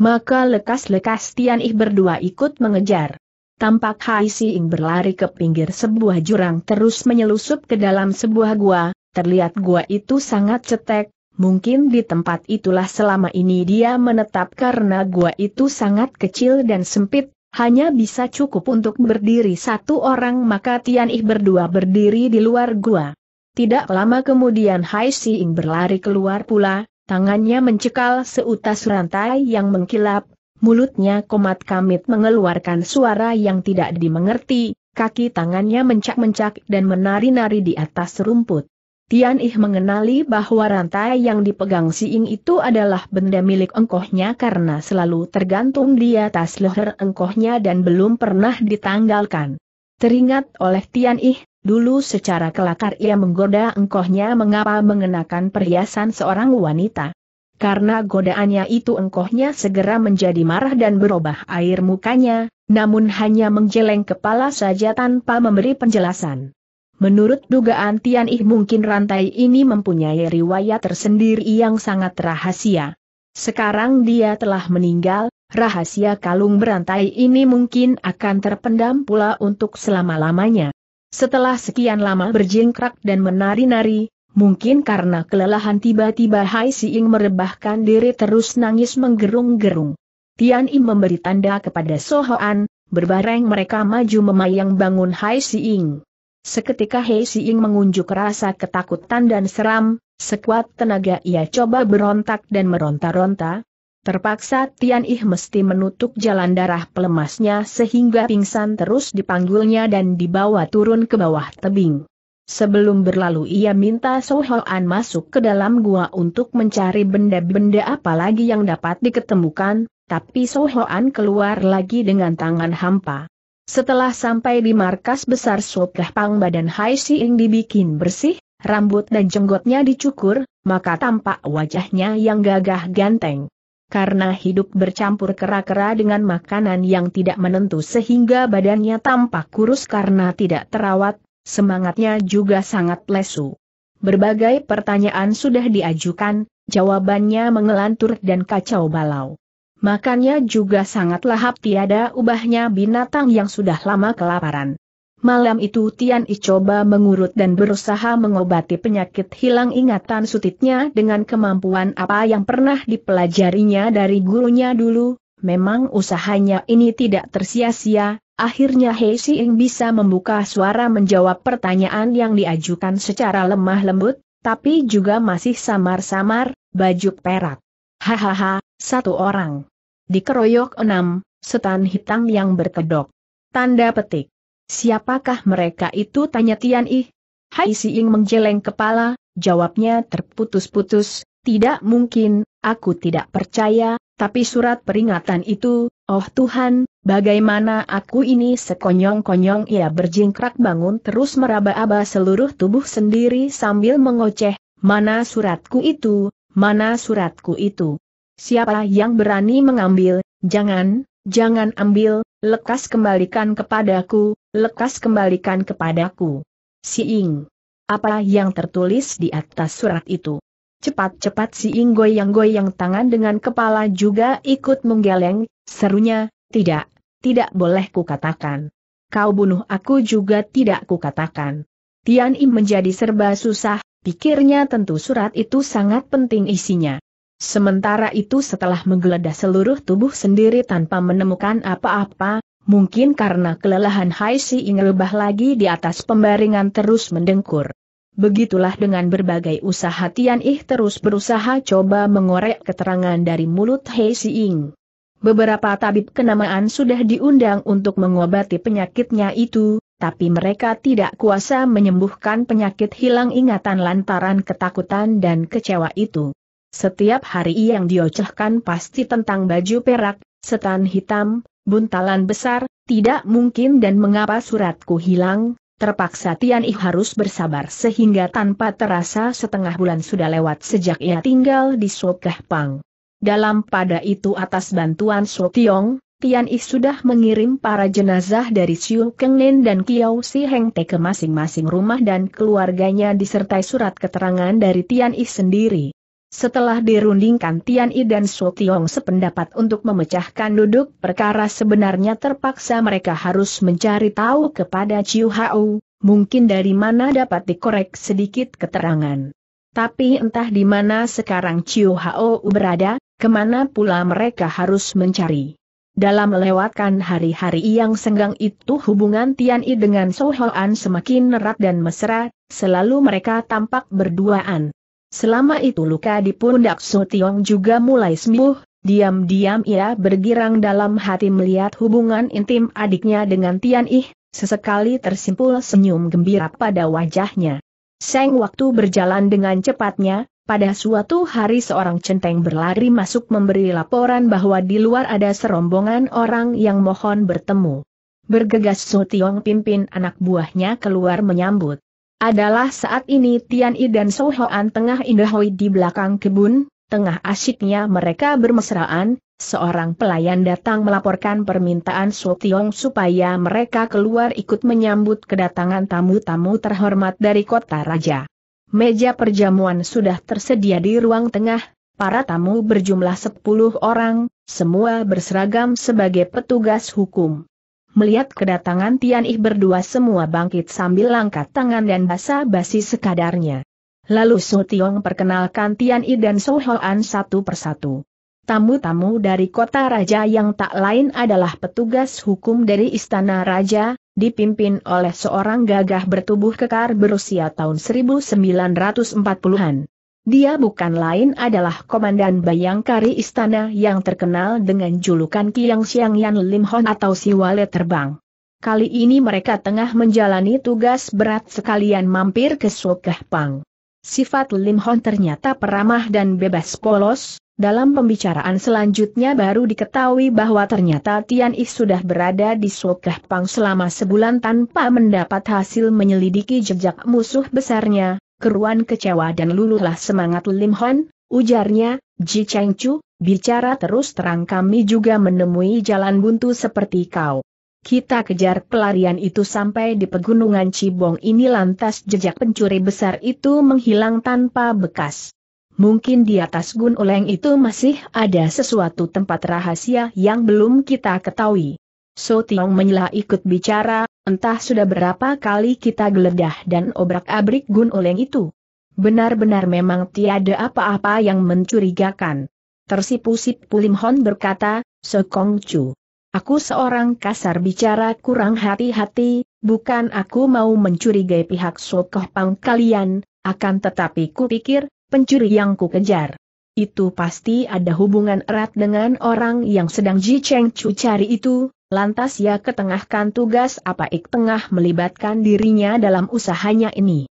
S1: Maka lekas-lekas Tian Ih berdua ikut mengejar. Tampak Hai Siing berlari ke pinggir sebuah jurang terus menyelusup ke dalam sebuah gua, terlihat gua itu sangat cetek, mungkin di tempat itulah selama ini dia menetap karena gua itu sangat kecil dan sempit, hanya bisa cukup untuk berdiri satu orang maka Tian Ih berdua berdiri di luar gua. Tidak lama kemudian Hai Siing berlari keluar pula, Tangannya mencekal seutas rantai yang mengkilap, mulutnya komat kamit mengeluarkan suara yang tidak dimengerti, kaki tangannya mencak-mencak dan menari-nari di atas rumput. Tian Ih mengenali bahwa rantai yang dipegang Si Ing itu adalah benda milik engkohnya karena selalu tergantung di atas leher engkohnya dan belum pernah ditanggalkan. Teringat oleh Tian Ih, Dulu secara kelakar ia menggoda engkohnya mengapa mengenakan perhiasan seorang wanita. Karena godaannya itu engkohnya segera menjadi marah dan berubah air mukanya, namun hanya menggeleng kepala saja tanpa memberi penjelasan. Menurut dugaan Tian Ih mungkin rantai ini mempunyai riwayat tersendiri yang sangat rahasia. Sekarang dia telah meninggal, rahasia kalung berantai ini mungkin akan terpendam pula untuk selama-lamanya. Setelah sekian lama berjingkrak dan menari-nari, mungkin karena kelelahan tiba-tiba Hai Siing merebahkan diri terus nangis menggerung-gerung. Tian Im memberi tanda kepada Sohoan, berbareng mereka maju memayang bangun Hai Siing. Seketika Hai Siing mengunjuk rasa ketakutan dan seram, sekuat tenaga ia coba berontak dan meronta-ronta, Terpaksa Tian Ih mesti menutup jalan darah pelemasnya sehingga pingsan terus dipanggulnya dan dibawa turun ke bawah tebing. Sebelum berlalu ia minta Sohoan masuk ke dalam gua untuk mencari benda-benda apa lagi yang dapat diketemukan, tapi Sohoan keluar lagi dengan tangan hampa. Setelah sampai di markas besar Sopkah Pang badan Hai Siing dibikin bersih, rambut dan jenggotnya dicukur, maka tampak wajahnya yang gagah ganteng karena hidup bercampur kera-kera dengan makanan yang tidak menentu sehingga badannya tampak kurus karena tidak terawat, semangatnya juga sangat lesu. Berbagai pertanyaan sudah diajukan, jawabannya mengelantur dan kacau balau. Makannya juga sangat lahap tiada ubahnya binatang yang sudah lama kelaparan. Malam itu Tian I coba mengurut dan berusaha mengobati penyakit hilang ingatan sutitnya dengan kemampuan apa yang pernah dipelajarinya dari gurunya dulu. Memang usahanya ini tidak tersia-sia, akhirnya Hei Xing bisa membuka suara menjawab pertanyaan yang diajukan secara lemah lembut, tapi juga masih samar-samar, bajuk perak. Hahaha, satu orang. Dikeroyok enam, setan hitam yang berkedok. Tanda petik. Siapakah mereka itu? Tanya Tian Yi? Hai Ying menjeleng kepala, jawabnya terputus-putus, tidak mungkin, aku tidak percaya, tapi surat peringatan itu, oh Tuhan, bagaimana aku ini sekonyong-konyong ia berjingkrak bangun terus meraba-aba seluruh tubuh sendiri sambil mengoceh, mana suratku itu, mana suratku itu. Siapa yang berani mengambil, jangan, jangan ambil, lekas kembalikan kepadaku, lekas kembalikan kepadaku. Siing. Apa yang tertulis di atas surat itu? Cepat-cepat Siing goyang-goyang tangan dengan kepala juga ikut menggeleng, serunya, tidak, tidak boleh kukatakan. Kau bunuh aku juga tidak kukatakan. Tian Im menjadi serba susah, pikirnya tentu surat itu sangat penting isinya. Sementara itu setelah menggeledah seluruh tubuh sendiri tanpa menemukan apa-apa, mungkin karena kelelahan Haisi Ing rebah lagi di atas pembaringan terus mendengkur. Begitulah dengan berbagai usaha Tian Ih terus berusaha coba mengorek keterangan dari mulut Haisi Ing. Beberapa tabib kenamaan sudah diundang untuk mengobati penyakitnya itu, tapi mereka tidak kuasa menyembuhkan penyakit hilang ingatan lantaran ketakutan dan kecewa itu. Setiap hari yang diocehkan pasti tentang baju perak, setan hitam, buntalan besar, tidak mungkin dan mengapa suratku hilang, terpaksa Tian I harus bersabar sehingga tanpa terasa setengah bulan sudah lewat sejak ia tinggal di Sokah Pang. Dalam pada itu atas bantuan So Tiong, Tian I sudah mengirim para jenazah dari Siu Kengnen dan Kiao Si Heng Te ke masing-masing rumah dan keluarganya disertai surat keterangan dari Tian I sendiri. Setelah dirundingkan Tian I dan Su Tiong sependapat untuk memecahkan duduk perkara sebenarnya terpaksa mereka harus mencari tahu kepada Ciu Hao, mungkin dari mana dapat dikorek sedikit keterangan. Tapi entah di mana sekarang Ciu Hao berada, kemana pula mereka harus mencari. Dalam melewatkan hari-hari yang senggang itu hubungan Tian I dengan Sohoan semakin erat dan mesra, selalu mereka tampak berduaan. Selama itu luka di pundak Sotiong juga mulai sembuh, diam-diam ia bergirang dalam hati melihat hubungan intim adiknya dengan Tian Ih, sesekali tersimpul senyum gembira pada wajahnya. Seng waktu berjalan dengan cepatnya, pada suatu hari seorang centeng berlari masuk memberi laporan bahwa di luar ada serombongan orang yang mohon bertemu. Bergegas Sotiong pimpin anak buahnya keluar menyambut adalah saat ini Tian I dan Sou Hoan tengah indahui di belakang kebun, tengah asyiknya mereka bermesraan, seorang pelayan datang melaporkan permintaan Su Tiong supaya mereka keluar ikut menyambut kedatangan tamu-tamu terhormat dari kota raja. Meja perjamuan sudah tersedia di ruang tengah, para tamu berjumlah 10 orang, semua berseragam sebagai petugas hukum. Melihat kedatangan Tian Ih berdua semua bangkit sambil langkat tangan dan basa-basi sekadarnya. Lalu Su Tiong perkenalkan Tian Ih dan So Hoan satu persatu. Tamu-tamu dari kota raja yang tak lain adalah petugas hukum dari istana raja, dipimpin oleh seorang gagah bertubuh kekar berusia tahun 1940-an. Dia bukan lain adalah Komandan Bayangkari Istana yang terkenal dengan julukan Kiang Siang Yan Lim Hon atau Siwale Terbang. Kali ini mereka tengah menjalani tugas berat sekalian mampir ke Sokeh Pang. Sifat Lim Hon ternyata peramah dan bebas polos, dalam pembicaraan selanjutnya baru diketahui bahwa ternyata Tian Ih sudah berada di Sokeh Pang selama sebulan tanpa mendapat hasil menyelidiki jejak musuh besarnya, keruan kecewa dan luluhlah semangat Lim Hon, ujarnya, Ji Cheng Chu, bicara terus terang kami juga menemui jalan buntu seperti kau. Kita kejar pelarian itu sampai di pegunungan Cibong ini lantas jejak pencuri besar itu menghilang tanpa bekas. Mungkin di atas Gun Oleng itu masih ada sesuatu tempat rahasia yang belum kita ketahui. So Tiong menyela ikut bicara, Entah sudah berapa kali kita geledah dan obrak-abrik Gun Oleng itu. Benar-benar memang tiada apa-apa yang mencurigakan. tersipu sip Hon berkata, Sekong Chu. Aku seorang kasar bicara kurang hati-hati, bukan aku mau mencurigai pihak Sokoh Pang kalian, akan tetapi kupikir, pencuri yang ku kejar. Itu pasti ada hubungan erat dengan orang yang sedang Ji Cheng Chu cari itu, Lantas ia ketengahkan tugas apa ik tengah melibatkan dirinya dalam usahanya ini.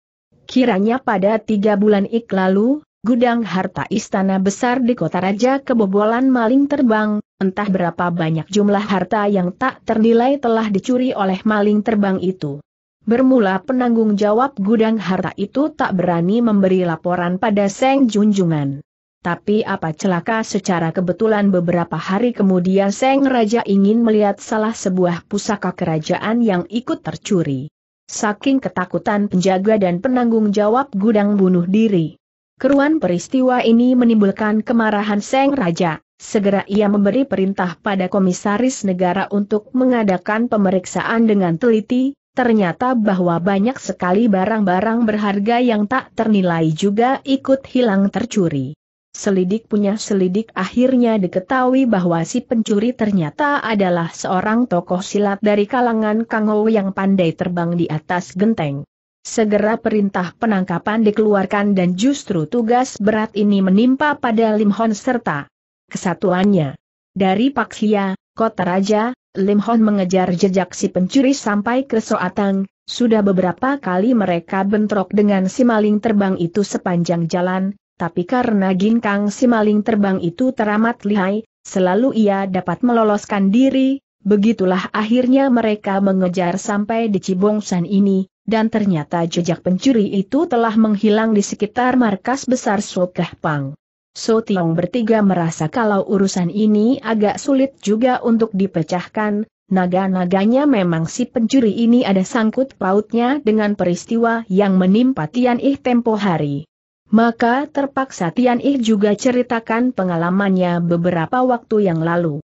S1: Kiranya pada tiga bulan ik lalu, gudang harta istana besar di kota raja kebobolan maling terbang, entah berapa banyak jumlah harta yang tak ternilai telah dicuri oleh maling terbang itu. Bermula penanggung jawab gudang harta itu tak berani memberi laporan pada Seng Junjungan. Tapi apa celaka secara kebetulan beberapa hari kemudian Seng Raja ingin melihat salah sebuah pusaka kerajaan yang ikut tercuri. Saking ketakutan penjaga dan penanggung jawab gudang bunuh diri. Keruan peristiwa ini menimbulkan kemarahan Seng Raja. Segera ia memberi perintah pada komisaris negara untuk mengadakan pemeriksaan dengan teliti, ternyata bahwa banyak sekali barang-barang berharga yang tak ternilai juga ikut hilang tercuri. Selidik punya selidik akhirnya diketahui bahwa si pencuri ternyata adalah seorang tokoh silat dari kalangan Kangou yang pandai terbang di atas genteng. Segera perintah penangkapan dikeluarkan dan justru tugas berat ini menimpa pada Lim Hon serta kesatuannya. Dari Paksia, Kota Raja, Lim Hon mengejar jejak si pencuri sampai ke Soatang, sudah beberapa kali mereka bentrok dengan si maling terbang itu sepanjang jalan, tapi karena ginkang si maling terbang itu teramat lihai, selalu ia dapat meloloskan diri, begitulah akhirnya mereka mengejar sampai di Cibongsan ini, dan ternyata jejak pencuri itu telah menghilang di sekitar markas besar Sokah Pang. So Tiong bertiga merasa kalau urusan ini agak sulit juga untuk dipecahkan, Naga-naganya memang si pencuri ini ada sangkut pautnya dengan peristiwa yang menimpa Tian Ih tempo hari maka terpaksa Tian Ih juga ceritakan pengalamannya beberapa waktu yang lalu.